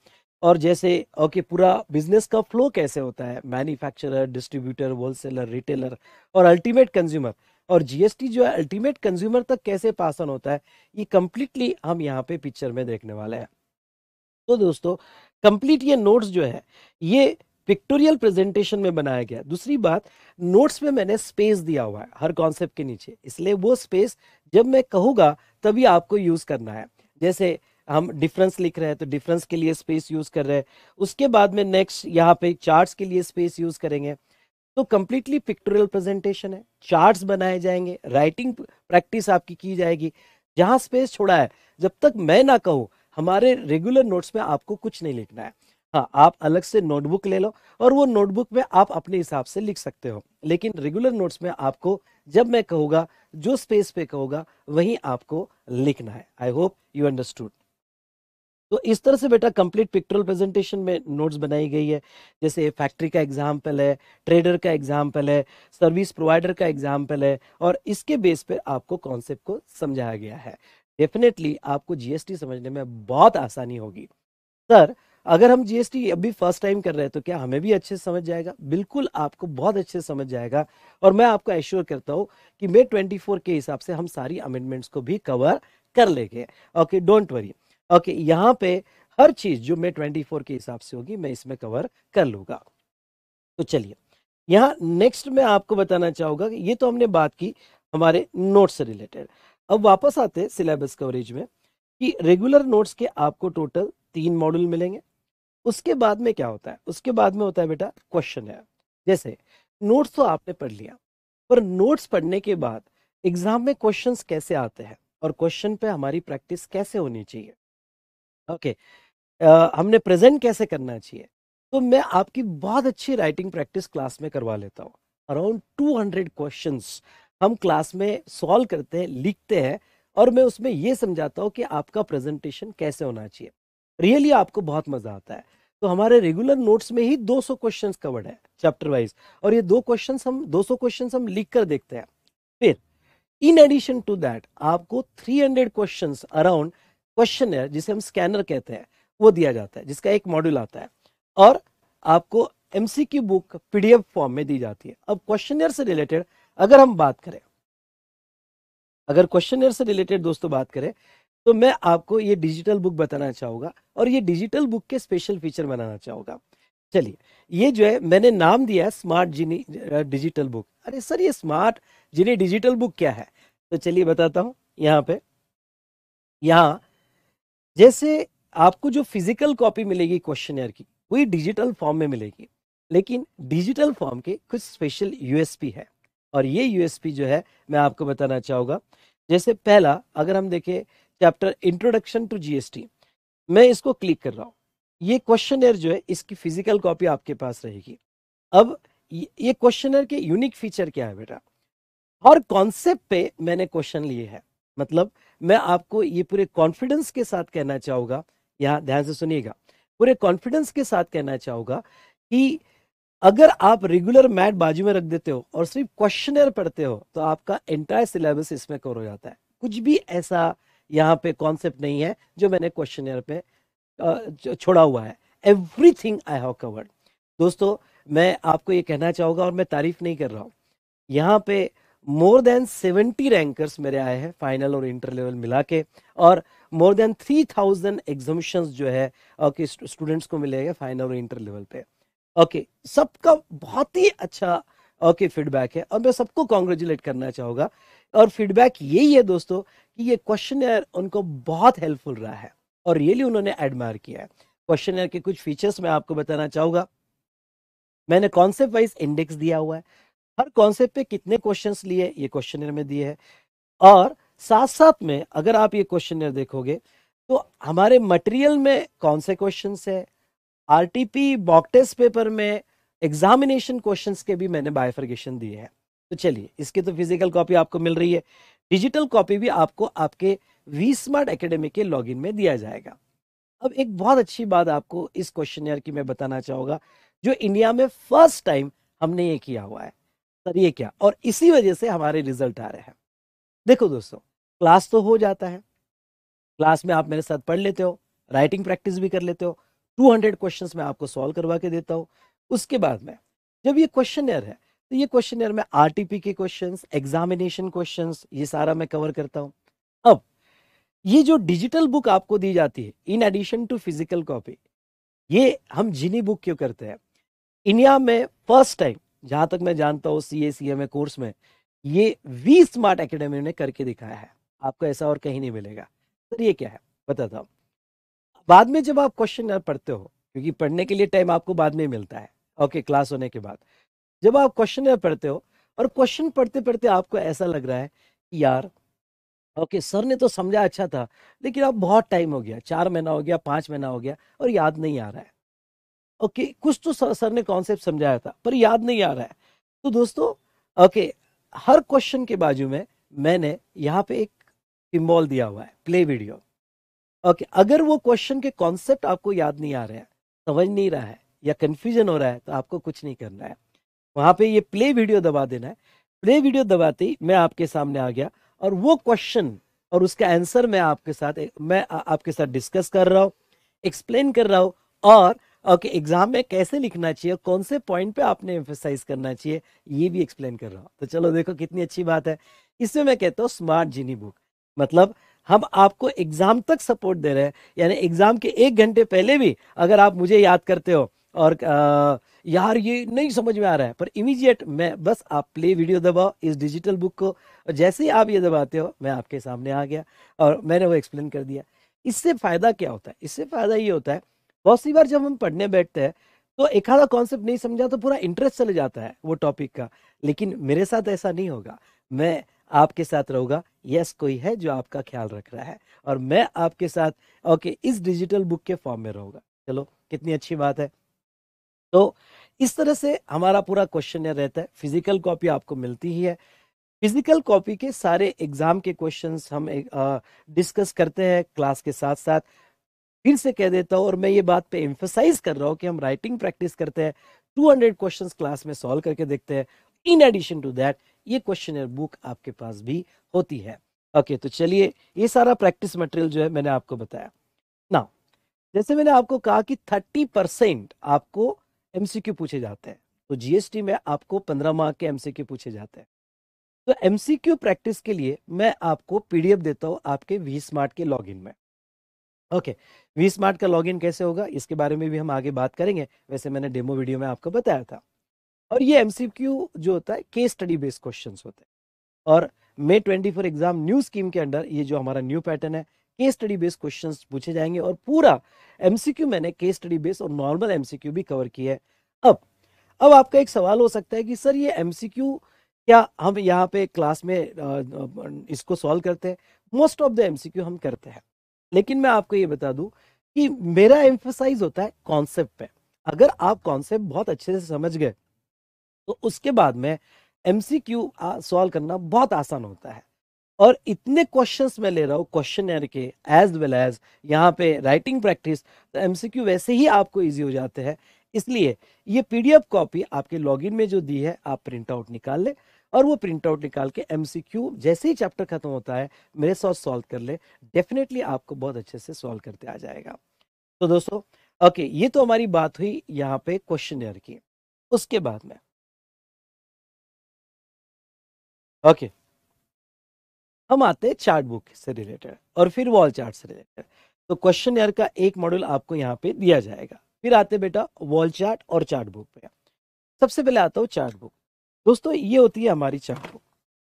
और जैसे ओके okay, पूरा बिजनेस का फ्लो कैसे होता है मैन्युफैक्चरर डिस्ट्रीब्यूटर होलसेलर रिटेलर और अल्टीमेट कंज्यूमर और जीएसटी जो है अल्टीमेट कंज्यूमर तक कैसे पास ऑन होता है ये कम्प्लीटली हम यहाँ पे पिक्चर में देखने वाले हैं तो दोस्तों कंप्लीट ये नोट्स जो है ये पिक्टोरियल प्रेजेंटेशन में बनाया गया दूसरी बात नोट्स में मैंने स्पेस दिया हुआ है हर कॉन्सेप्ट के नीचे इसलिए वो स्पेस जब मैं कहूँगा तभी आपको यूज़ करना है जैसे हम डिफरेंस लिख रहे हैं तो डिफरेंस के लिए स्पेस यूज़ कर रहे हैं उसके बाद में नेक्स्ट यहाँ पे चार्ट्स के लिए स्पेस यूज़ करेंगे तो कंप्लीटली पिक्टोरियल प्रेजेंटेशन है चार्ट्स बनाए जाएंगे राइटिंग प्रैक्टिस आपकी की जाएगी जहाँ स्पेस छोड़ा है जब तक मैं ना कहूँ हमारे रेगुलर नोट्स में आपको कुछ नहीं लिखना है हाँ आप अलग से नोटबुक ले लो और वो नोटबुक में आप अपने हिसाब से लिख सकते हो लेकिन रेगुलर नोट्स में आपको जब मैं कहूँगा जो स्पेस पे कहूँगा वहीं आपको लिखना है आई होप यू अंडरस्टूड तो इस तरह से बेटा कंप्लीट पिक्टोरल प्रेजेंटेशन में नोट्स बनाई गई है जैसे फैक्ट्री का एग्जाम्पल है ट्रेडर का एग्जाम्पल है सर्विस प्रोवाइडर का एग्जाम्पल है और इसके बेस पर आपको कॉन्सेप्ट को समझाया गया है डेफिनेटली आपको जीएसटी समझने में बहुत आसानी होगी सर अगर हम जीएसटी अभी फर्स्ट टाइम कर रहे हैं तो क्या हमें भी अच्छे से समझ जाएगा बिल्कुल आपको बहुत अच्छे से समझ जाएगा और मैं आपको एश्योर करता हूँ कि मे 24 के हिसाब से हम सारी अमेंडमेंट्स को भी कवर कर लेंगे ओके डोंट वरी ओके यहाँ पे हर चीज जो मे 24 के हिसाब से होगी मैं इसमें कवर कर लूंगा तो चलिए यहाँ नेक्स्ट मैं आपको बताना चाहूँगा कि ये तो हमने बात की हमारे नोट से रिलेटेड अब वापस आते हैं सिलेबस कवरेज में कि रेगुलर नोट्स के आपको टोटल तीन मॉड्यूल मिलेंगे उसके बाद में क्या होता है उसके बाद में होता है बेटा क्वेश्चन है जैसे नोट्स तो आपने पढ़ लिया पर नोट्स पढ़ने के बाद एग्जाम में क्वेश्चंस कैसे आते हैं और क्वेश्चन पे हमारी प्रैक्टिस कैसे होनी चाहिए ओके okay. हमने प्रेजेंट कैसे करना चाहिए तो मैं आपकी बहुत अच्छी राइटिंग प्रैक्टिस क्लास में करवा लेता हूँ अराउंड हंड्रेड क्वेश्चन हम क्लास में सॉल्व करते हैं लिखते हैं और मैं उसमें ये समझाता हूँ कि आपका प्रेजेंटेशन कैसे होना चाहिए रियली आपको बहुत मजा आता है तो हमारे रेगुलर नोट्स में ही 200 क्वेश्चन कवर्ड है चैप्टर वाइज और ये दो क्वेश्चन हम 200 क्वेश्चन हम लिख कर देखते हैं फिर इन एडिशन टू दैट आपको 300 क्वेश्चन अराउंड क्वेश्चन है जिसे हम स्कैनर कहते हैं वो दिया जाता है जिसका एक मॉड्यूल आता है और आपको की बुक पीडीएफ फॉर्म में दी जाती है अब क्वेश्चन से रिलेटेड अगर हम बात करें अगर क्वेश्चन से रिलेटेड दोस्तों बात करें तो मैं आपको ये डिजिटल बुक बताना चाहूँगा और ये डिजिटल बुक के स्पेशल फीचर बनाना चाहूँगा चलिए ये जो है मैंने नाम दिया है स्मार्ट जिनी डिजिटल बुक अरे सर ये स्मार्ट जिनी डिजिटल बुक क्या है तो चलिए बताता हूँ यहाँ पे यहाँ जैसे आपको जो फिजिकल कॉपी मिलेगी क्वेश्चन की वही डिजिटल फॉर्म में मिलेगी लेकिन डिजिटल फॉर्म के कुछ स्पेशल यूएसपी है और ये यूएसपी जो है मैं आपको बताना चाहूँगा जैसे पहला अगर हम देखें चैप्टर इंट्रोडक्शन टू जीएसटी मैं इसको क्लिक कर रहा हूँ ये क्वेश्चन जो है इसकी फिजिकल कॉपी आपके पास रहेगी अब ये क्वेश्चन के यूनिक फीचर क्या है बेटा और कॉन्सेप्ट पे मैंने क्वेश्चन लिए है मतलब मैं आपको ये पूरे कॉन्फिडेंस के साथ कहना चाहूँगा यहाँ ध्यान से सुनिएगा पूरे कॉन्फिडेंस के साथ कहना चाहूँगा कि अगर आप रेगुलर मैट बाजू में रख देते हो और सिर्फ क्वेश्चनर पढ़ते हो तो आपका एंटायर सिलेबस इसमें कवर हो जाता है कुछ भी ऐसा यहाँ पे कॉन्सेप्ट नहीं है जो मैंने क्वेश्चन पे छोड़ा हुआ है everything I have covered दोस्तों मैं आपको ये कहना चाहूँगा और मैं तारीफ नहीं कर रहा हूँ यहाँ पे मोर देन सेवेंटी रैंकर्स मेरे आए हैं फाइनल और इंटर लेवल मिला के और more than three thousand examination जो है ओके स्टूडेंट्स को मिलेगा फाइनल और इंटर लेवल पे ओके सबका बहुत ही अच्छा ओके फीडबैक है और मैं सबको कॉन्ग्रेचुलेट करना चाहूँगा और फीडबैक यही है दोस्तों कि ये क्वेश्चन उनको बहुत हेल्पफुल रहा है और रियली उन्होंने एडमायर किया है क्वेश्चन के कुछ फीचर्स मैं आपको बताना चाहूंगा मैंने कॉन्सेप्ट वाइज इंडेक्स दिया हुआ है हर कॉन्सेप्ट पे कितने क्वेश्चंस लिए ये क्वेश्चन में दिए हैं और साथ साथ में अगर आप ये क्वेश्चन देखोगे तो हमारे मटेरियल में कौन से क्वेश्चन है टी पी टेस्ट पेपर में एग्जामिनेशन क्वेश्चन के भी मैंने बायफर्गेशन दिए हैं तो चलिए इसकी तो फिजिकल कॉपी आपको मिल रही है डिजिटल कॉपी भी आपको आपके वी स्मार्ट अकेडमी के लॉगिन में दिया जाएगा अब एक बहुत अच्छी बात आपको इस क्वेश्चन की मैं बताना चाहूंगा जो इंडिया में फर्स्ट टाइम हमने ये किया हुआ है सर ये क्या और इसी वजह से हमारे रिजल्ट आ रहे हैं देखो दोस्तों क्लास तो हो जाता है क्लास में आप मेरे साथ पढ़ लेते हो राइटिंग प्रैक्टिस भी कर लेते हो 200 क्वेश्चंस मैं आपको सॉल्व करवा के देता हूँ उसके बाद में जब ये क्वेश्चन है तो ये क्वेश्चन में आरटीपी के क्वेश्चंस एग्जामिनेशन क्वेश्चंस ये सारा मैं कवर करता हूं अब ये जो डिजिटल बुक आपको दी जाती है in addition to physical copy ये हम जिनी बुक क्यों करते हैं इंडिया में फर्स्ट टाइम जहां तक मैं जानता हूँ सी ए कोर्स में ये वी स्मार्ट अकेडमी ने करके दिखाया है आपको ऐसा और कहीं नहीं मिलेगा सर ये क्या है बताता हूँ बाद में जब आप क्वेश्चन पढ़ते हो क्योंकि पढ़ने के लिए टाइम आपको बाद में मिलता है ओके क्लास होने के बाद जब आप क्वेश्चन पढ़ते हो और क्वेश्चन पढ़ते पढ़ते आपको ऐसा लग रहा है कि यार ओके okay, सर ने तो समझा अच्छा था लेकिन अब बहुत टाइम हो गया चार महीना हो गया पाँच महीना हो गया और याद नहीं आ रहा है ओके okay, कुछ तो सर, सर ने कॉन्सेप्ट समझाया था पर याद नहीं आ रहा है तो दोस्तों ओके okay, हर क्वेश्चन के बाजू में मैंने यहाँ पे एक सिम्बॉल दिया हुआ है प्ले वीडियो ओके अगर वो क्वेश्चन के कॉन्सेप्ट आपको याद नहीं आ रहे हैं समझ नहीं रहा है या कन्फ्यूजन हो रहा है तो आपको कुछ नहीं करना है वहाँ पे ये प्ले वीडियो दबा देना है प्ले वीडियो दबाते ही मैं आपके सामने आ गया और वो क्वेश्चन और उसका आंसर मैं आपके साथ मैं आपके साथ डिस्कस कर रहा हूँ एक्सप्लेन कर रहा हूँ और ओके एग्जाम में कैसे लिखना चाहिए कौन से पॉइंट पे आपने एम्फेसाइज करना चाहिए ये भी एक्सप्लेन कर रहा हूँ तो चलो देखो कितनी अच्छी बात है इसमें मैं कहता हूँ स्मार्ट जीनी बुक मतलब हम आपको एग्जाम तक सपोर्ट दे रहे हैं यानी एग्जाम के एक घंटे पहले भी अगर आप मुझे याद करते हो और आ, यार ये नहीं समझ में आ रहा है पर इमीडिएट मैं बस आप प्ले वीडियो दबाओ इस डिजिटल बुक को जैसे ही आप ये दबाते हो मैं आपके सामने आ गया और मैंने वो एक्सप्लेन कर दिया इससे फ़ायदा क्या होता है इससे फ़ायदा ये होता है बहुत सी बार जब हम पढ़ने बैठते हैं तो एक आधा कॉन्सेप्ट नहीं समझा तो पूरा इंटरेस्ट चले जाता है वो टॉपिक का लेकिन मेरे साथ ऐसा नहीं होगा मैं आपके साथ रहूँगा यस कोई है जो आपका ख्याल रख रहा है और मैं आपके साथ ओके इस डिजिटल बुक के फॉर्म में रहूँगा चलो कितनी अच्छी बात है तो इस तरह से हमारा पूरा क्वेश्चन रहता है फिजिकल कॉपी आपको मिलती ही है फिजिकल कॉपी के सारे एग्जाम के क्वेश्चंस हम डिस्कस करते हैं क्लास के साथ साथ फिर से कह देता हूँ और मैं ये बात पे एम्फोसाइज कर रहा हूँ कि हम राइटिंग प्रैक्टिस करते हैं 200 क्वेश्चन क्लास में सॉल्व करके देखते हैं इन एडिशन टू दैट ये क्वेश्चन बुक आपके पास भी होती है ओके okay, तो चलिए ये सारा प्रैक्टिस मटेरियल जो है मैंने आपको बताया ना जैसे मैंने आपको कहा कि थर्टी परसेंट आपको एमसीक्यू पूछे जाते हैं तो जीएसटी में आपको पंद्रह मार्क के एमसीक्यू पूछे जाते हैं तो एमसीक्यू प्रैक्टिस के लिए मैं आपको पीडीएफ देता हूँ आपके वी स्मार्ट के लॉगिन में ओके वी स्मार्ट का लॉगिन कैसे होगा इसके बारे में भी हम आगे बात करेंगे वैसे मैंने डेमो वीडियो में आपको बताया था और ये एमसीक्यू जो होता है केस स्टडी बेस्ड क्वेश्चन होते हैं और May twenty four exam new scheme के अंडर ये जो हमारा न्यू पैटर्न है केस स्टडी बेस्ड क्वेश्चंस पूछे जाएंगे और पूरा एमसीक्यू मैंने केस स्टडी बेस्ड और नॉर्मल एमसीक्यू भी कवर किया है अब अब आपका एक सवाल हो सकता है कि सर ये एमसीक्यू क्या हम यहाँ पे क्लास में इसको सॉल्व करते हैं मोस्ट ऑफ द एमसीक्यू हम करते हैं लेकिन मैं आपको ये बता दूं कि मेरा एम्फोसाइज होता है कॉन्सेप्ट पे अगर आप कॉन्सेप्ट बहुत अच्छे से समझ गए तो उसके बाद में एमसीक्यू सॉल्व करना बहुत आसान होता है और इतने क्वेश्चंस मैं ले रहा हूँ क्वेश्चन एयर के एज वेल एज यहाँ पे राइटिंग प्रैक्टिस तो एमसीक्यू वैसे ही आपको इजी हो जाते हैं इसलिए ये पीडीएफ कॉपी आपके लॉगिन में जो दी है आप प्रिंट आउट निकाल ले और वो प्रिंट आउट निकाल के एमसीक्यू जैसे ही चैप्टर खत्म होता है मेरे साथ सॉल्व कर ले डेफिनेटली आपको बहुत अच्छे से सॉल्व करते आ जाएगा तो दोस्तों ओके ये तो हमारी बात हुई यहाँ पे क्वेश्चन की उसके बाद में ओके हम आते हैं चार्ट बुक से रिलेटेड और फिर वॉल चार्ट से रिलेटेड तो क्वेश्चन ईयर का एक मॉड्यूल आपको यहाँ पे दिया जाएगा फिर आते बेटा वॉल चार्ट और चार्ट बुक पे सबसे पहले आता हूँ चार्ट बुक दोस्तों ये होती है हमारी चार्ट बुक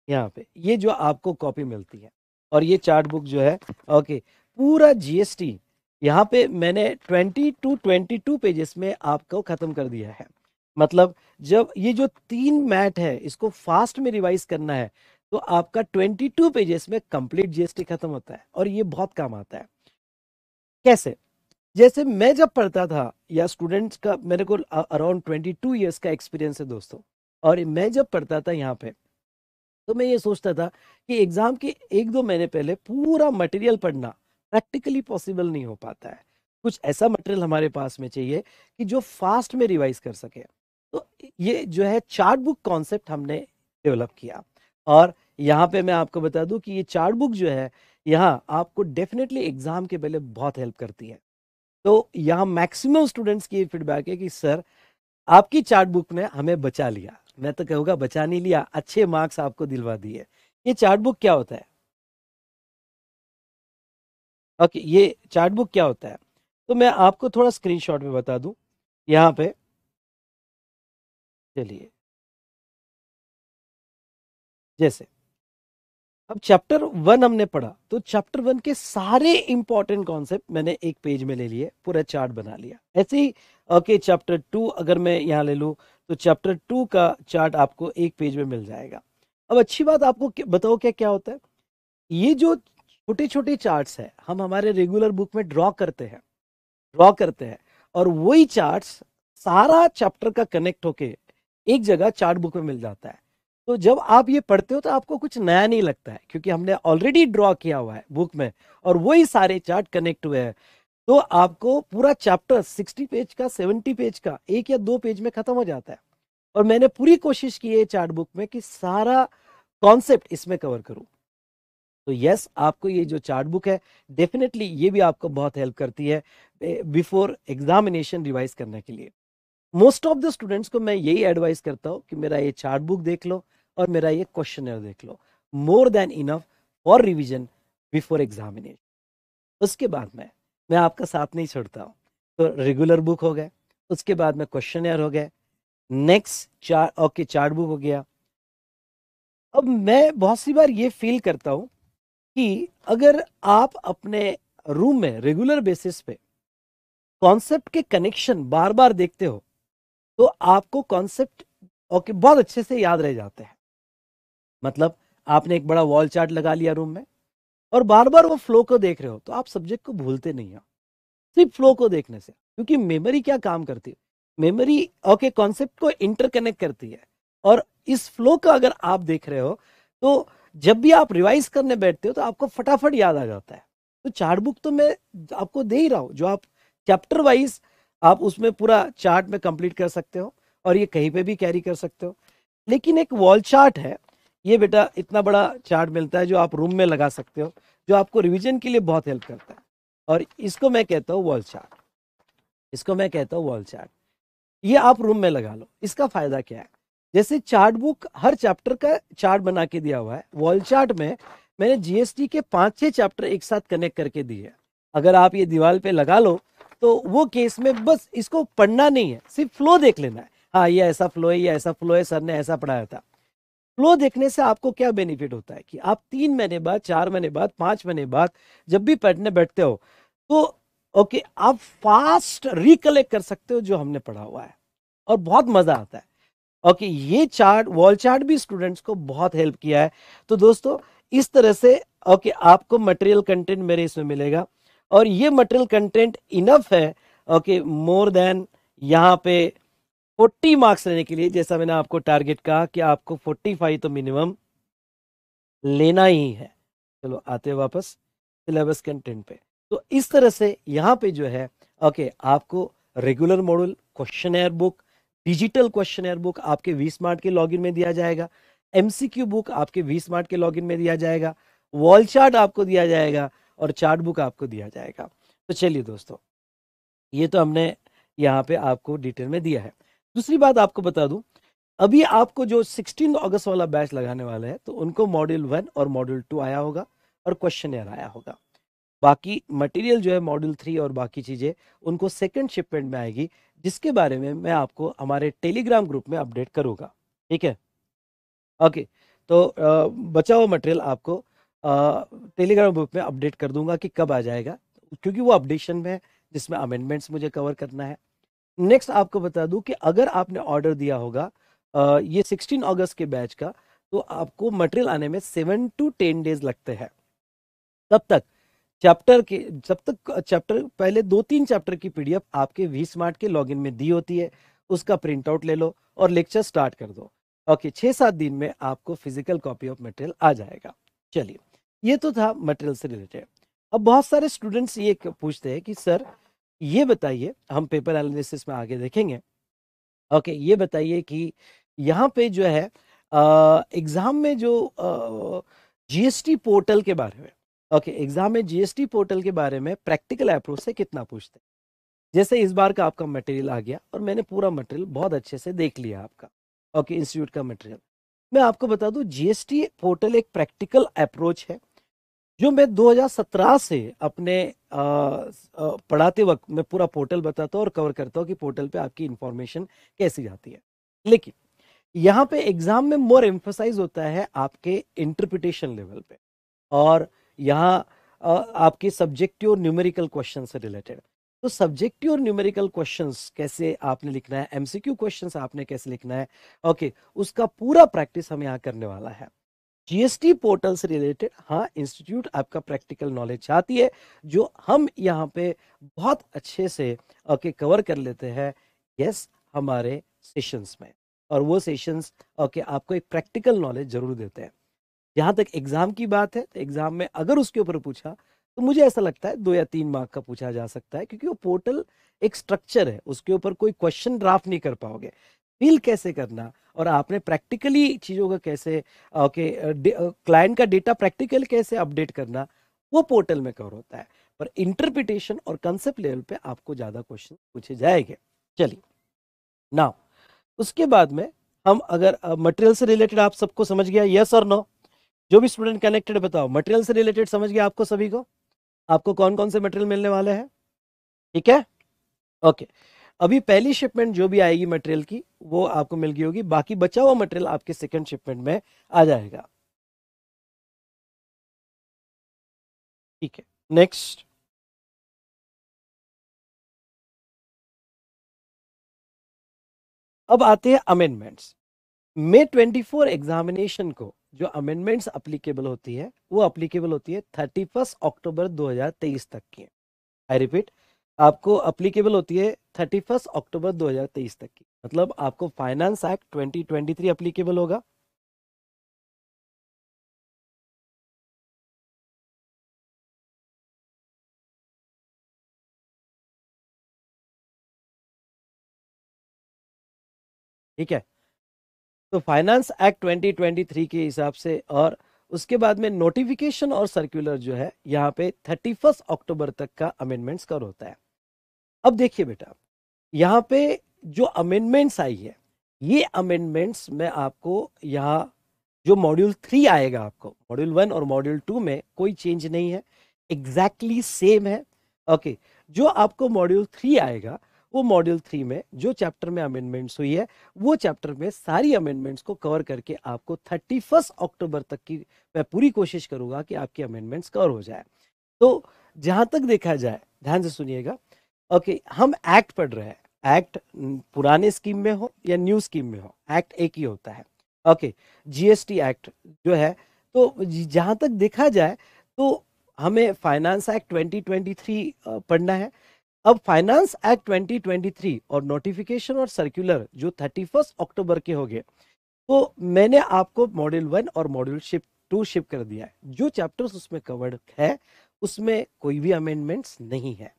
यहाँ पे ये जो आपको कॉपी मिलती है और ये चार्ट बुक जो है ओके पूरा जीएसटी यहाँ पे मैंने 22 टू 22 पेजेस में आपको ख़त्म कर दिया है मतलब जब ये जो तीन मैट है इसको फास्ट में रिवाइज करना है तो आपका 22 पेजेस में कंप्लीट जीएसटी खत्म होता है और ये बहुत काम आता है कैसे जैसे मैं जब पढ़ता था या स्टूडेंट्स का मेरे को अराउंड 22 इयर्स का एक्सपीरियंस है दोस्तों और मैं जब पढ़ता था यहाँ पे तो मैं ये सोचता था कि एग्जाम के एक दो महीने पहले पूरा मटेरियल पढ़ना प्रैक्टिकली पॉसिबल नहीं हो पाता है कुछ ऐसा मटेरियल हमारे पास में चाहिए कि जो फास्ट में रिवाइज कर सके तो ये जो है चार्ट बुक कॉन्सेप्ट हमने डेवलप किया और यहाँ पे मैं आपको बता दूँ कि ये चार्ट बुक जो है यहाँ आपको डेफिनेटली एग्ज़ाम के पहले बहुत हेल्प करती है तो यहाँ मैक्सिमम स्टूडेंट्स की फीडबैक है कि सर आपकी चार्ट बुक ने हमें बचा लिया मैं तो कहूँगा बचा नहीं लिया अच्छे मार्क्स आपको दिलवा दिए ये चार्ट बुक क्या होता है ओके ये चार्ट बुक क्या होता है तो मैं आपको थोड़ा स्क्रीनशॉट में बता दूं यहाँ पे चलिए जैसे अब चैप्टर वन हमने पढ़ा तो चैप्टर वन के सारे इंपॉर्टेंट कॉन्सेप्ट मैंने एक पेज में ले लिए पूरा चार्ट बना लिया ऐसे ही ओके चैप्टर टू अगर मैं यहाँ ले लू तो चैप्टर टू का चार्ट आपको एक पेज में मिल जाएगा अब अच्छी बात आपको बताओ क्या क्या होता है ये जो छोटे छोटे चार्ट्स है हम हमारे रेगुलर बुक में ड्रॉ करते हैं ड्रॉ करते हैं और वही चार्ट्स सारा चैप्टर का कनेक्ट होके एक जगह चार्ट बुक में मिल जाता है तो जब आप ये पढ़ते हो तो आपको कुछ नया नहीं लगता है क्योंकि हमने ऑलरेडी ड्रॉ किया हुआ है बुक में और वही सारे चार्ट कनेक्ट हुए हैं तो आपको पूरा चैप्टर 60 पेज का 70 पेज का एक या दो पेज में खत्म हो जाता है और मैंने पूरी कोशिश की है चार्ट बुक में कि सारा कॉन्सेप्ट इसमें कवर करूं तो यस आपको ये जो चार्ट बुक है डेफिनेटली ये भी आपको बहुत हेल्प करती है बिफोर एग्जामिनेशन रिवाइज करने के लिए मोस्ट ऑफ द स्टूडेंट्स को मैं यही एडवाइस करता हूँ कि मेरा ये चार्ट बुक देख लो और मेरा ये क्वेश्चन देख लो more than enough for revision before examination उसके बाद में मैं आपका साथ नहीं छोड़ता हूँ तो रेगुलर बुक हो गए उसके बाद में क्वेश्चन हो गए नेक्स्ट चार ओके चार्ट बुक हो गया अब मैं बहुत सी बार ये फील करता हूँ कि अगर आप अपने रूम में रेगुलर बेसिस पे कॉन्सेप्ट के कनेक्शन बार बार देखते हो तो आपको कॉन्सेप्ट ओके बहुत अच्छे से याद रह जाते हैं मतलब आपने एक बड़ा वॉल चार्ट लगा लिया रूम में और बार बार वो फ्लो को देख रहे हो तो आप सब्जेक्ट को भूलते नहीं हो सिर्फ फ्लो को देखने से क्योंकि मेमोरी क्या काम करती है मेमोरी ओके कॉन्सेप्ट को इंटरकनेक्ट करती है और इस फ्लो का अगर आप देख रहे हो तो जब भी आप रिवाइज करने बैठते हो तो आपको फटाफट याद आ जाता है तो चार्ट बुक तो मैं आपको दे ही रहा हूँ जो आप चैप्टर वाइज आप उसमें पूरा चार्ट में कंप्लीट कर सकते हो और ये कहीं पे भी कैरी कर सकते हो लेकिन एक वॉल चार्ट है ये बेटा इतना बड़ा चार्ट मिलता है जो आप रूम में लगा सकते हो जो आपको रिविजन के लिए बहुत हेल्प करता है और इसको मैं कहता हूँ वॉल चार्ट इसको मैं कहता हूँ वॉल चार्ट ये आप रूम में लगा लो इसका फायदा क्या है जैसे चार्ट बुक हर चैप्टर का चार्ट बना के दिया हुआ है वॉल चार्ट में मैंने जीएसटी के पांच छह चैप्टर एक साथ कनेक्ट करके दिए है अगर आप ये दीवार पे लगा लो तो वो केस में बस इसको पढ़ना नहीं है सिर्फ फ्लो देख लेना है हाँ ये ऐसा फ्लो है ये ऐसा फ्लो है सर ने ऐसा पढ़ाया था फ्लो देखने से आपको क्या बेनिफिट होता है कि आप तीन महीने बाद चार महीने बाद पांच महीने बाद जब भी पढ़ने बैठते हो तो ओके आप फास्ट रिकलेक्ट कर सकते हो जो हमने पढ़ा हुआ है और बहुत मज़ा आता है ओके ये चार्ट वॉल चार्ट भी स्टूडेंट्स को बहुत हेल्प किया है तो दोस्तों इस तरह से ओके आपको मटेरियल कंटेंट मेरे इसमें मिलेगा और ये मटेरियल कंटेंट इनफ है ओके मोर देन यहाँ पे 40 मार्क्स लेने के लिए जैसा मैंने आपको टारगेट कहा कि आपको 45 तो मिनिमम लेना ही है चलो आते हैं वापस सिलेबस कंटेंट पे तो इस तरह से यहाँ पे जो है ओके आपको regular model question book digital question book आपके वी स्मार्ट के लॉगिन में दिया जाएगा एमसीक्यू बुक आपके वी स्मार्ट के लॉगिन में दिया जाएगा वॉल चार्ट आपको दिया जाएगा और चार्ट बुक आपको दिया जाएगा तो चलिए दोस्तों ये तो हमने यहाँ पे आपको डिटेल में दिया है दूसरी बात आपको बता दूं अभी आपको जो 16 अगस्त वाला बैच लगाने वाला है तो उनको मॉड्यूल वन और मॉड्यूल टू आया होगा और क्वेश्चन आया होगा बाकी मटेरियल जो है मॉड्यूल थ्री और बाकी चीज़ें उनको सेकेंड शिपमेंट में आएगी जिसके बारे में मैं आपको हमारे टेलीग्राम ग्रुप में अपडेट करूँगा ठीक है ओके तो बचाओ मटेरियल आपको टेलीग्राम ग्रुप में अपडेट कर दूंगा कि कब आ जाएगा क्योंकि वो अपडेशन में है जिसमें अमेंडमेंट्स मुझे कवर करना है नेक्स्ट आपको बता दूं कि अगर आपने ऑर्डर दिया होगा आ, ये 16 अगस्त के बैच का तो आपको मटेरियल आने में सेवन टू टेन डेज लगते हैं तब तक चैप्टर के जब तक चैप्टर पहले दो तीन चैप्टर की पी आपके वी स्मार्ट के लॉग में दी होती है उसका प्रिंट आउट ले लो और लेक्चर स्टार्ट कर दो ओके छः सात दिन में आपको फिजिकल कॉपी ऑफ मटेरियल आ जाएगा चलिए ये तो था मटेरियल से रिलेटेड अब बहुत सारे स्टूडेंट्स ये पूछते हैं कि सर ये बताइए हम पेपर एनालिसिस में आगे देखेंगे ओके ये बताइए कि यहाँ पे जो है एग्ज़ाम में जो जीएसटी पोर्टल के बारे में ओके एग्ज़ाम में जीएसटी पोर्टल के बारे में प्रैक्टिकल अप्रोच से कितना पूछते हैं जैसे इस बार का आपका मटेरियल आ गया और मैंने पूरा मटेरियल बहुत अच्छे से देख लिया आपका ओके इंस्टीट्यूट का मटेरियल मैं आपको बता दूं जीएसटी पोर्टल एक प्रैक्टिकल अप्रोच है जो मैं 2017 से अपने आ, आ, पढ़ाते वक्त मैं पूरा पोर्टल बताता हूँ और कवर करता हूँ कि पोर्टल पे आपकी इंफॉर्मेशन कैसी जाती है लेकिन यहाँ पे एग्जाम में मोर एम्फोसाइज होता है आपके इंटरप्रिटेशन लेवल पे और यहाँ आपके सब्जेक्टिव और न्यूमेरिकल क्वेश्चन से रिलेटेड तो सब्जेक्टिव और न्यूमेरिकल क्वेश्चन कैसे आपने लिखना है एमसीक्यू क्वेश्चन आपने कैसे लिखना है ओके उसका पूरा प्रैक्टिस हम यहाँ करने वाला है जीएसटी पोर्टल से रिलेटेड हाँ इंस्टीट्यूट आपका प्रैक्टिकल नॉलेज चाहती है जो हम यहाँ पे बहुत अच्छे से ओके okay, कवर कर लेते हैं यस yes, हमारे सेशंस में और वो सेशंस ओके okay, आपको एक प्रैक्टिकल नॉलेज जरूर देते हैं जहाँ तक एग्ज़ाम की बात है तो एग्ज़ाम में अगर उसके ऊपर पूछा तो मुझे ऐसा लगता है दो या तीन मार्क का पूछा जा सकता है क्योंकि वो पोर्टल एक स्ट्रक्चर है उसके ऊपर कोई क्वेश्चन ड्राफ्ट नहीं कर पाओगे फील कैसे करना और आपने प्रैक्टिकली चीज़ों का कैसे ओके क्लाइंट का डेटा प्रैक्टिकल कैसे अपडेट करना वो पोर्टल में कवर होता है पर इंटरप्रिटेशन और कंसेप्ट लेवल पे आपको ज़्यादा क्वेश्चन पूछे जाएंगे चलिए नाउ उसके बाद में हम अगर मटेरियल से रिलेटेड आप सबको समझ गया यस और नो जो भी स्टूडेंट कनेक्टेड बताओ मटेरियल से रिलेटेड समझ गया आपको सभी को आपको कौन कौन से मटेरियल मिलने वाले हैं ठीक है ओके okay. अभी पहली शिपमेंट जो भी आएगी मटेरियल की वो आपको मिल गई होगी बाकी बचा हुआ मटेरियल आपके सेकेंड शिपमेंट में आ जाएगा ठीक है नेक्स्ट अब आते हैं अमेंडमेंट्स मे 24 एग्जामिनेशन को जो अमेंडमेंट्स अप्लीकेबल होती है वो अप्लीकेबल होती है थर्टी फर्स्ट अक्टूबर 2023 तक की आई रिपीट आपको अप्लीकेबल होती है थर्टी फर्स्ट अक्टूबर 2023 तक की मतलब आपको फाइनेंस एक्ट 2023 अप्लीकेबल होगा ठीक है तो फाइनेंस एक्ट 2023 के हिसाब से और उसके बाद में नोटिफिकेशन और सर्कुलर जो है यहाँ पे फर्स्ट अक्टूबर तक का अमेंडमेंट्स कर होता है अब देखिए बेटा यहाँ पे जो अमेंडमेंट्स आई है ये अमेंडमेंट्स में आपको यहाँ जो मॉड्यूल थ्री आएगा आपको मॉड्यूल वन और मॉड्यूल टू में कोई चेंज नहीं है एग्जैक्टली exactly सेम है ओके okay, जो आपको मॉड्यूल थ्री आएगा वो मॉड्यूल थ्री में जो चैप्टर में अमेंडमेंट्स हुई है वो चैप्टर में सारी अमेंडमेंट्स को कवर करके आपको थर्टी फर्स्ट अक्टूबर तक की मैं पूरी कोशिश करूंगा कि आपकी अमेंडमेंट्स कवर हो जाए तो जहां तक देखा जाए ध्यान से सुनिएगा ओके हम एक्ट पढ़ रहे हैं एक्ट पुराने स्कीम में हो या न्यू स्कीम में हो एक्ट एक ही होता है ओके जीएसटी एक्ट जो है तो जहां तक देखा जाए तो हमें फाइनेंस एक्ट 2023 पढ़ना है अब फाइनेंस एक्ट 2023 और नोटिफिकेशन और सर्कुलर जो 31 अक्टूबर के हो गए तो मैंने आपको मॉड्यूल वन और मॉड्यूल शिप टू शिप कर दिया है जो चैप्टर्स उसमें कवर्ड है उसमें कोई भी अमेंडमेंट्स नहीं है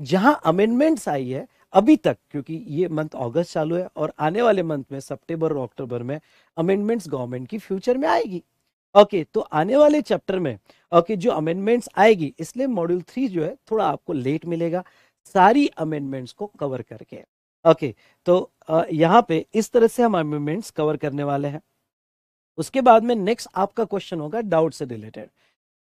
जहां अमेंडमेंट्स आई है अभी तक क्योंकि ये मंथ अगस्त चालू है और आने वाले मंथ में सितंबर और अक्टूबर में अमेंडमेंट्स गवर्नमेंट की फ्यूचर में आएगी ओके okay, तो आने वाले चैप्टर में ओके okay, जो अमेंडमेंट्स आएगी इसलिए मॉड्यूल थ्री जो है थोड़ा आपको लेट मिलेगा सारी अमेंडमेंट्स को कवर करके ओके okay, तो यहाँ पे इस तरह से हम अमेंडमेंट्स कवर करने वाले हैं उसके बाद में नेक्स्ट आपका क्वेश्चन होगा डाउट से रिलेटेड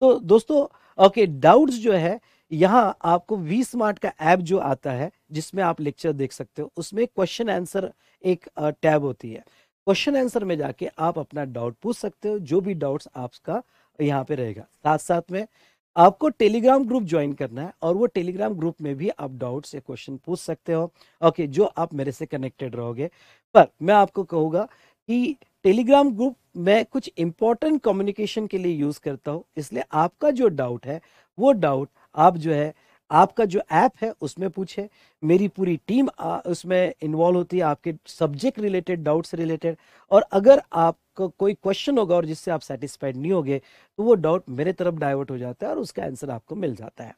तो दोस्तों ओके डाउट्स जो है यहाँ आपको वी स्मार्ट का ऐप जो आता है जिसमें आप लेक्चर देख सकते हो उसमें क्वेश्चन आंसर एक टैब होती है क्वेश्चन आंसर में जाके आप अपना डाउट पूछ सकते हो जो भी डाउट्स आपका यहाँ पे रहेगा साथ साथ में आपको टेलीग्राम ग्रुप ज्वाइन करना है और वो टेलीग्राम ग्रुप में भी आप डाउट्स या क्वेश्चन पूछ सकते हो ओके जो आप मेरे से कनेक्टेड रहोगे पर मैं आपको कहूँगा कि टेलीग्राम ग्रुप मैं कुछ इंपॉर्टेंट कम्युनिकेशन के लिए यूज़ करता हूँ इसलिए आपका जो डाउट है वो डाउट आप जो है आपका जो ऐप है उसमें पूछे मेरी पूरी टीम आ, उसमें इन्वॉल्व होती है आपके सब्जेक्ट रिलेटेड डाउट्स रिलेटेड और अगर आपको कोई क्वेश्चन होगा और जिससे आप सेटिस्फाइड नहीं होगे तो वो डाउट मेरे तरफ डाइवर्ट हो जाता है और उसका आंसर आपको मिल जाता है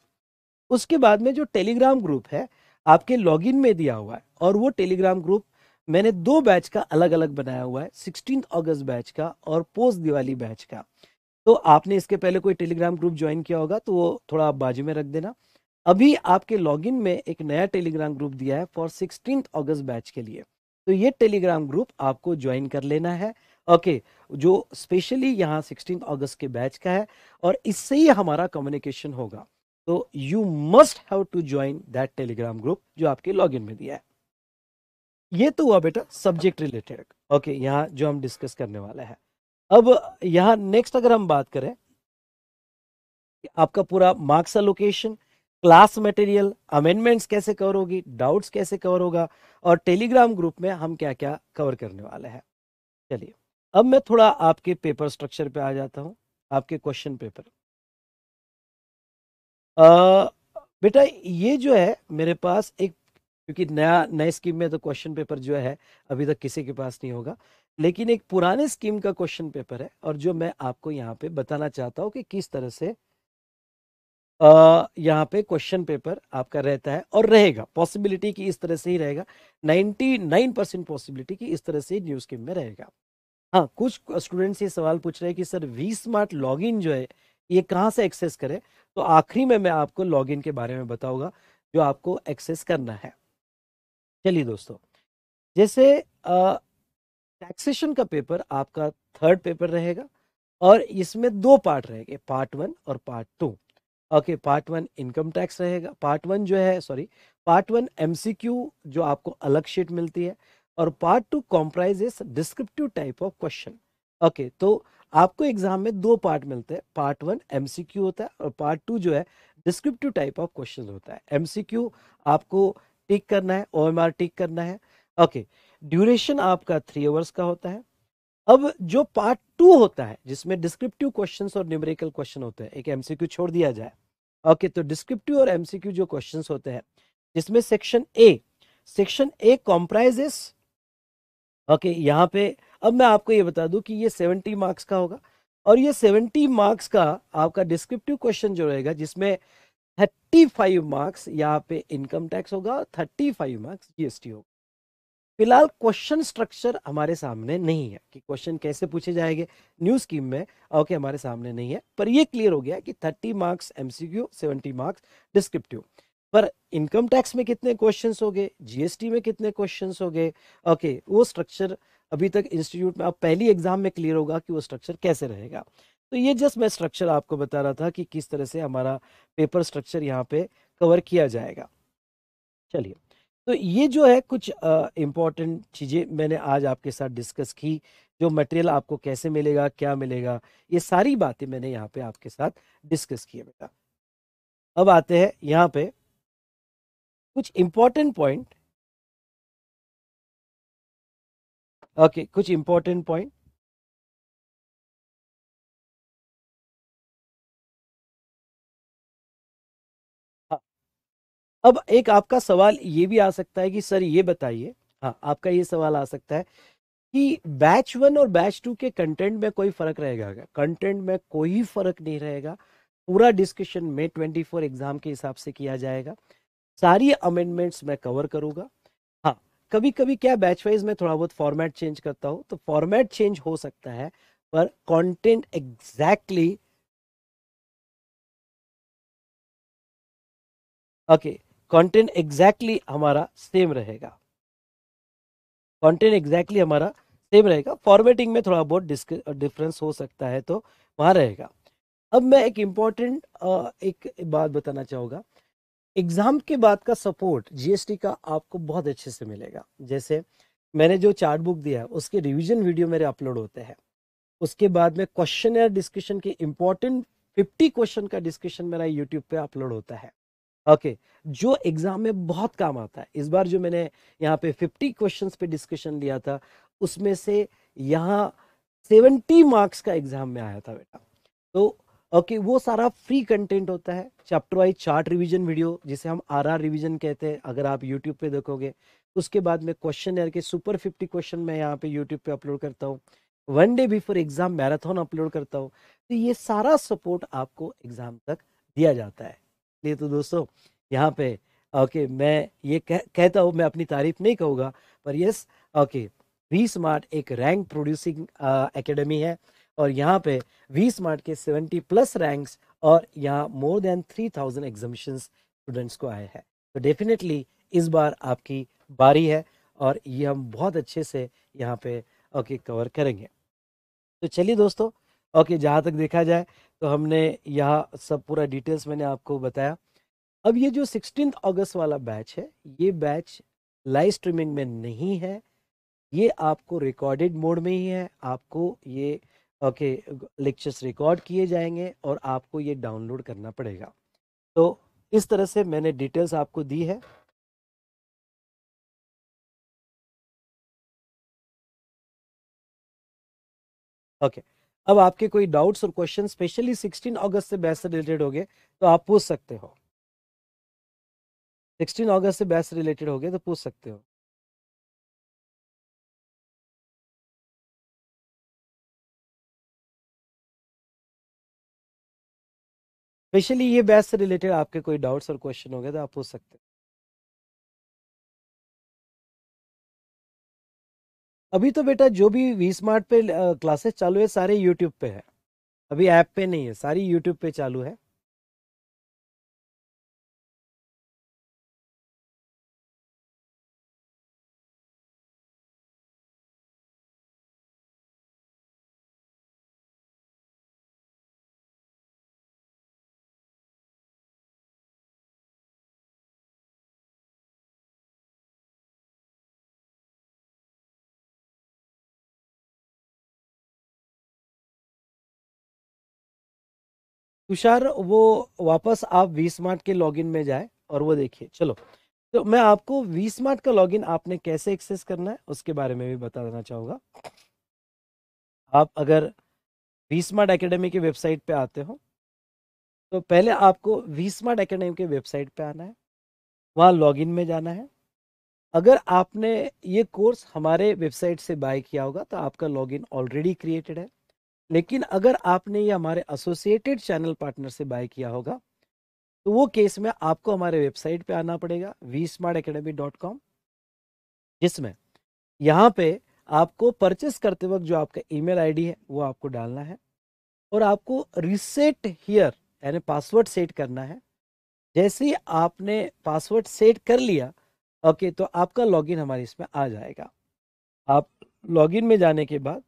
उसके बाद में जो टेलीग्राम ग्रुप है आपके लॉगिन में दिया हुआ है और वो टेलीग्राम ग्रुप मैंने दो बैच का अलग अलग बनाया हुआ है सिक्सटीन अगस्त बैच का और पोस्ट दिवाली बैच का तो आपने इसके पहले कोई टेलीग्राम ग्रुप ज्वाइन किया होगा तो वो थोड़ा आप बाजू में रख देना अभी आपके लॉगिन में एक नया टेलीग्राम ग्रुप दिया है फॉर सिक्सटीन अगस्त बैच के लिए तो ये टेलीग्राम ग्रुप आपको ज्वाइन कर लेना है ओके okay, जो स्पेशली यहाँ सिक्सटीन अगस्त के बैच का है और इससे ही हमारा कम्युनिकेशन होगा तो you must have to join that Telegram group जो आपके लॉगिन में दिया है ये तो हुआ बेटा सब्जेक्ट रिलेटेड ओके यहाँ जो हम डिस्कस करने वाला है अब यहाँ नेक्स्ट अगर हम बात करें आपका पूरा marks allocation class material amendments कैसे कवर होगी डाउट्स कैसे कवर होगा और टेलीग्राम ग्रुप में हम क्या क्या कवर करने वाले हैं चलिए अब मैं थोड़ा आपके पेपर स्ट्रक्चर पे आ जाता हूँ आपके क्वेश्चन पेपर बेटा ये जो है मेरे पास एक क्योंकि नया नए स्कीम में तो क्वेश्चन पेपर जो है अभी तक किसी के पास नहीं होगा लेकिन एक पुराने स्कीम का क्वेश्चन पेपर है और जो मैं आपको यहाँ पे बताना चाहता हूँ कि किस तरह से यहाँ पे क्वेश्चन पेपर आपका रहता है और रहेगा पॉसिबिलिटी की इस तरह से ही रहेगा 99 परसेंट पॉसिबिलिटी की इस तरह से ही न्यू स्कीम में रहेगा हाँ कुछ स्टूडेंट्स ये सवाल पूछ रहे हैं कि सर वी स्मार्ट लॉगिन जो है ये कहाँ से एक्सेस करें तो आखिरी में मैं आपको लॉगिन के बारे में बताऊंगा जो आपको एक्सेस करना है चलिए दोस्तों जैसे आ, टैक्सेशन का पेपर आपका थर्ड पेपर रहेगा और इसमें दो पार्ट रहेंगे पार्ट वन और part two okay part one income tax रहेगा पार्ट वन जो है सॉरी पार्ट वन एमसीक्यू जो आपको अलग शीट मिलती है और part two is descriptive type of question okay तो आपको एग्जाम में दो पार्ट मिलते हैं पार्ट वन एमसीक्यू होता है और पार्ट टू जो है डिस्क्रिप्टिव टाइप ऑफ क्वेश्चन होता है एमसीक्यू आपको टिक करना है ओएमआर टिक करना है ओके okay. ड्यूरेशन आपका थ्री आवर्स का होता है अब जो पार्ट टू होता है जिसमें डिस्क्रिप्टिव क्वेश्चंस और न्यूमेरिकल क्वेश्चन होते हैं एक एमसीक्यू छोड़ दिया जाए ओके तो डिस्क्रिप्टिव और एमसीक्यू जो क्वेश्चंस होते हैं जिसमें section A section A comprises okay यहाँ पे अब मैं आपको ये बता दूं कि ये 70 मार्क्स का होगा और ये 70 मार्क्स का आपका डिस्क्रिप्टिव क्वेश्चन जो रहेगा जिसमें थर्टी मार्क्स यहाँ पे इनकम टैक्स होगा और मार्क्स जीएसटी होगा फिलहाल क्वेश्चन स्ट्रक्चर हमारे सामने नहीं है कि क्वेश्चन कैसे पूछे जाएंगे न्यू स्कीम में ओके हमारे सामने नहीं है पर ये क्लियर हो गया कि 30 मार्क्स एमसीक्यू 70 मार्क्स डिस्क्रिप्टिव पर इनकम टैक्स में कितने क्वेश्चन हो गए जीएसटी में कितने क्वेश्चन हो गए ओके वो स्ट्रक्चर अभी तक इंस्टीट्यूट में अब पहली एग्जाम में क्लियर होगा कि वो स्ट्रक्चर कैसे रहेगा तो ये जस्ट मैं स्ट्रक्चर आपको बता रहा था कि किस तरह से हमारा पेपर स्ट्रक्चर यहाँ पे कवर किया जाएगा चलिए तो ये जो है कुछ इम्पॉर्टेंट चीज़ें मैंने आज आपके साथ डिस्कस की जो मटेरियल आपको कैसे मिलेगा क्या मिलेगा ये सारी बातें मैंने यहाँ पे आपके साथ डिस्कस किए बेटा अब आते हैं यहाँ पे कुछ इम्पॉर्टेंट पॉइंट ओके कुछ इम्पॉर्टेंट पॉइंट अब एक आपका सवाल ये भी आ सकता है कि सर ये बताइए हाँ आपका ये सवाल आ सकता है कि बैच वन और बैच टू के कंटेंट में कोई फर्क रहेगा कंटेंट में कोई फर्क नहीं रहेगा पूरा डिस्कशन में ट्वेंटी फोर एग्जाम के हिसाब से किया जाएगा सारी अमेंडमेंट्स मैं कवर करूंगा हाँ कभी कभी क्या बैच वाइज में थोड़ा बहुत फॉर्मेट चेंज करता हूँ तो फॉर्मेट चेंज हो सकता है पर content exactly okay content exactly हमारा सेम रहेगा कंटेंट एग्जैक्टली हमारा सेम रहेगा फॉर्मेटिंग में थोड़ा बहुत डिफरेंस हो सकता है तो वहां रहेगा अब मैं एक इम्पॉर्टेंट एक बात बताना चाहूँगा एग्ज़ाम के बाद का सपोर्ट जीएसटी का आपको बहुत अच्छे से मिलेगा जैसे मैंने जो चार्ट बुक दिया है उसके रिवीजन वीडियो मेरे अपलोड होते हैं उसके बाद में क्वेश्चन या डिस्कशन के इम्पोर्टेंट 50 क्वेश्चन का डिस्कशन मेरा यूट्यूब पे अपलोड होता है ओके जो एग्ज़ाम में बहुत काम आता है इस बार जो मैंने यहाँ पे 50 क्वेश्चंस पे डिस्कशन लिया था उसमें से यहाँ 70 मार्क्स का एग्ज़ाम में आया था बेटा तो ओके okay, वो सारा फ्री कंटेंट होता है chapter wise chart revision video जिसे हम आर आर रिविजन कहते हैं अगर आप यूट्यूब पे देखोगे उसके बाद में क्वेश्चन यार के सुपर फिफ्टी क्वेश्चन मैं यहाँ पे यूट्यूब पे अपलोड करता हूँ one day before exam marathon upload करता हूँ तो ये सारा सपोर्ट आपको एग्जाम तक दिया जाता है लिए तो दोस्तों यहाँ पे ओके मैं ये कह, कहता हूँ मैं अपनी तारीफ नहीं कहूँगा पर यस ओके वी स्मार्ट एक रैंक प्रोड्यूसिंग एकेडमी है और यहाँ पे वी स्मार्ट के 70 प्लस रैंक्स और यहाँ मोर देन 3000 एग्जामिशन स्टूडेंट्स को आए हैं तो डेफिनेटली इस बार आपकी बारी है और ये हम बहुत अच्छे से यहाँ पे ओके कवर करेंगे तो चलिए दोस्तों ओके जहाँ तक देखा जाए तो हमने यह सब पूरा डिटेल्स मैंने आपको बताया अब ये जो सिक्सटीन अगस्त वाला बैच है ये बैच लाइव स्ट्रीमिंग में नहीं है ये आपको रिकॉर्डेड मोड में ही है आपको ये ओके लेक्चर्स रिकॉर्ड किए जाएंगे और आपको ये डाउनलोड करना पड़ेगा तो इस तरह से मैंने डिटेल्स आपको दी है ओके okay. अब आपके कोई डाउट्स और क्वेश्चन स्पेशली 16 अगस्त से बैच से रिलेटेड हो गए तो आप पूछ सकते हो 16 अगस्त से बैच से रिलेटेड हो गए तो पूछ सकते हो स्पेशली ये बैच से रिलेटेड आपके कोई डाउट्स और क्वेश्चन हो गए तो आप पूछ सकते हो अभी तो बेटा जो भी वी स्मार्ट पे क्लासेस चालू है सारे यूट्यूब पे है अभी ऐप पे नहीं है सारी यूट्यूब पे चालू है तुषार वो वापस आप वी स्मार्ट के लॉगिन में जाए और वो देखिए चलो तो मैं आपको वी स्मार्ट का लॉगिन आपने कैसे एक्सेस करना है उसके बारे में भी बता देना चाहूँगा आप अगर वी स्मार्ट अकेडमी की वेबसाइट पे आते हो तो पहले आपको वी स्मार्ट अकेडमी की वेबसाइट पे आना है वहाँ लॉगिन में जाना है अगर आपने ये कोर्स हमारे वेबसाइट से बाय किया होगा तो आपका लॉगिन ऑलरेडी क्रिएटेड है लेकिन अगर आपने ये हमारे एसोसिएटेड चैनल पार्टनर से बाय किया होगा तो वो केस में आपको हमारे वेबसाइट पे आना पड़ेगा V smart academy dot com जिसमें यहाँ पे आपको परचेस करते वक्त जो आपका ईमेल आईडी है वो आपको डालना है और आपको रिसेट हियर यानी पासवर्ड सेट करना है जैसे ही आपने पासवर्ड सेट कर लिया ओके तो आपका लॉगिन हमारे इसमें आ जाएगा आप लॉगिन में जाने के बाद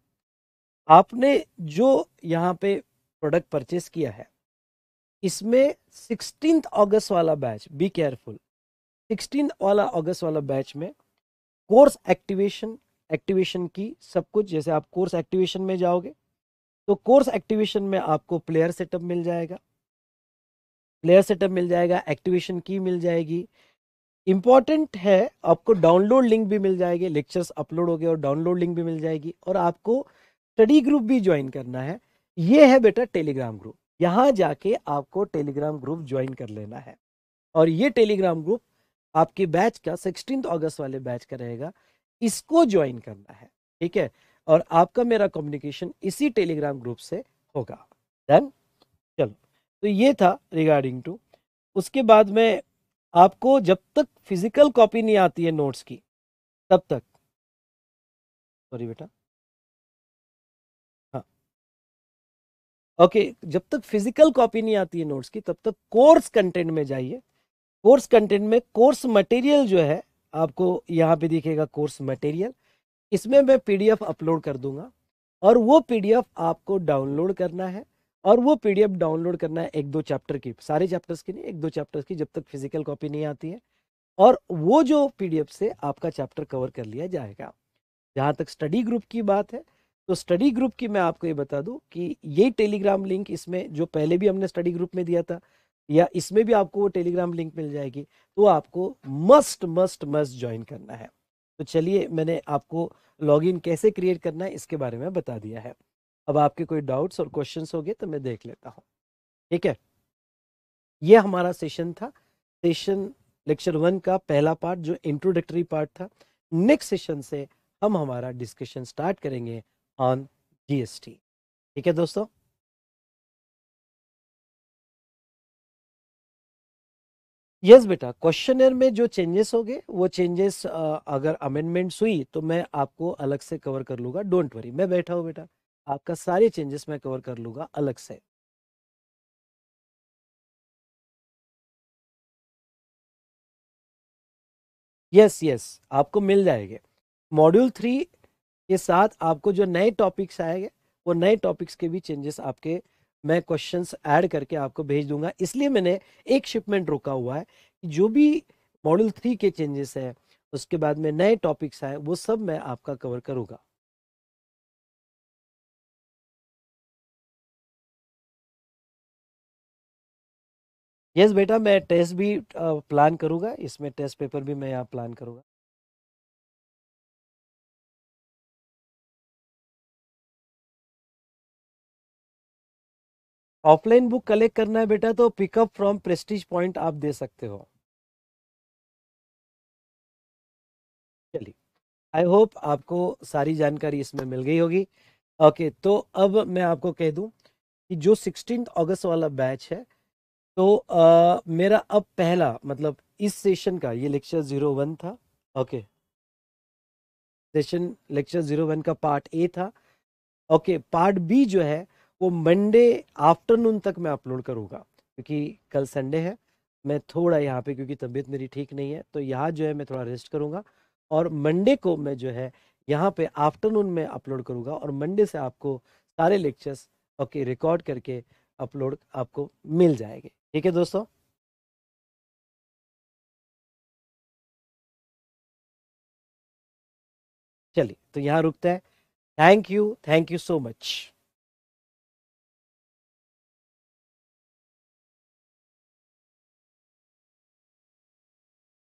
आपने जो यहाँ पे प्रोडक्ट परचेस किया है इसमें सिक्सटीन अगस्त वाला बैच बी केयरफुल सिक्सटीन वाला अगस्त वाला बैच में कोर्स एक्टिवेशन एक्टिवेशन की सब कुछ जैसे आप कोर्स एक्टिवेशन में जाओगे तो कोर्स एक्टिवेशन में आपको प्लेयर सेटअप मिल जाएगा प्लेयर सेटअप मिल जाएगा एक्टिवेशन की मिल जाएगी इम्पॉर्टेंट है आपको डाउनलोड लिंक भी मिल जाएगी लेक्चर्स अपलोड हो गए और डाउनलोड लिंक भी मिल जाएगी और आपको स्टडी ग्रुप भी ज्वाइन करना है ये है बेटा टेलीग्राम ग्रुप यहाँ जाके आपको टेलीग्राम ग्रुप ज्वाइन कर लेना है और ये टेलीग्राम ग्रुप आपके बैच का सिक्सटीन अगस्त वाले बैच का रहेगा इसको ज्वाइन करना है ठीक है और आपका मेरा कम्युनिकेशन इसी टेलीग्राम ग्रुप से होगा डन चलो तो ये था रिगार्डिंग टू उसके बाद में आपको जब तक फिजिकल कॉपी नहीं आती है नोट्स की तब तक सॉरी बेटा ओके जब तक फिजिकल कॉपी नहीं आती है नोट्स की तब तक कोर्स कंटेंट में जाइए कोर्स कंटेंट में कोर्स मटेरियल जो है आपको यहाँ पे दिखेगा कोर्स मटेरियल इसमें मैं पीडीएफ अपलोड कर दूंगा और वो पीडीएफ आपको डाउनलोड करना है और वो पीडीएफ डाउनलोड करना है एक दो चैप्टर की सारे चैप्टर्स की नहीं एक दो चैप्टर्स की जब तक फिजिकल कॉपी नहीं आती है और वो जो पीडीएफ से आपका चैप्टर कवर कर लिया जाएगा जहाँ तक स्टडी ग्रुप की बात है तो स्टडी ग्रुप की मैं आपको ये बता दूं कि ये टेलीग्राम लिंक इसमें जो पहले भी हमने स्टडी ग्रुप में दिया था या इसमें भी आपको वो टेलीग्राम लिंक मिल जाएगी तो आपको मस्ट मस्ट मस्ट ज्वाइन करना है तो चलिए मैंने आपको लॉगिन कैसे क्रिएट करना है इसके बारे में बता दिया है अब आपके कोई डाउट्स और क्वेश्चन हो गए तो मैं देख लेता हूँ ठीक है ये हमारा सेशन था सेशन लेक्चर वन का पहला पार्ट जो इंट्रोडक्टरी पार्ट था नेक्स्ट सेशन से हम हमारा डिस्कशन स्टार्ट करेंगे ऑन जीएसटी ठीक है दोस्तों यस yes, बेटा क्वेश्चनर में जो चेंजेस हो गए वो चेंजेस अगर अमेंडमेंट्स हुई तो मैं आपको अलग से कवर कर लूंगा डोंट वरी मैं बैठा हूँ बेटा आपका सारे चेंजेस मैं कवर कर लूंगा अलग से यस yes, यस yes, आपको मिल जाएंगे मॉड्यूल थ्री के साथ आपको जो नए टॉपिक्स आएंगे वो नए टॉपिक्स के भी चेंजेस आपके मैं क्वेश्चंस ऐड करके आपको भेज दूंगा इसलिए मैंने एक शिपमेंट रोका हुआ है कि जो भी मॉडल थ्री के चेंजेस हैं उसके बाद में नए टॉपिक्स आए वो सब मैं आपका कवर करूँगा यस yes, बेटा मैं टेस्ट भी प्लान करूंगा इसमें टेस्ट पेपर भी मैं यहाँ प्लान करूंगा ऑफलाइन बुक कलेक्ट करना है बेटा तो पिकअप फ्रॉम प्रेस्टीज पॉइंट आप दे सकते हो चलिए आई होप आपको सारी जानकारी इसमें मिल गई होगी ओके okay, तो अब मैं आपको कह दूं कि जो सिक्सटीन अगस्त वाला बैच है तो आ, मेरा अब पहला मतलब इस सेशन का ये लेक्चर जीरो वन था okay okay. Session lecture zero one का पार्ट ए था ओके okay, पार्ट बी जो है वो मंडे आफ्टरनून तक मैं अपलोड करूँगा क्योंकि कल संडे है मैं थोड़ा यहाँ पे क्योंकि तबीयत मेरी ठीक नहीं है तो यहाँ जो है मैं थोड़ा रेस्ट करूँगा और मंडे को मैं जो है यहाँ पे आफ्टरनून में अपलोड करूँगा और मंडे से आपको सारे लेक्चर्स ओके रिकॉर्ड करके अपलोड आपको मिल जाएंगे ठीक है दोस्तों चलिए तो यहाँ रुकते हैं thank you thank you so much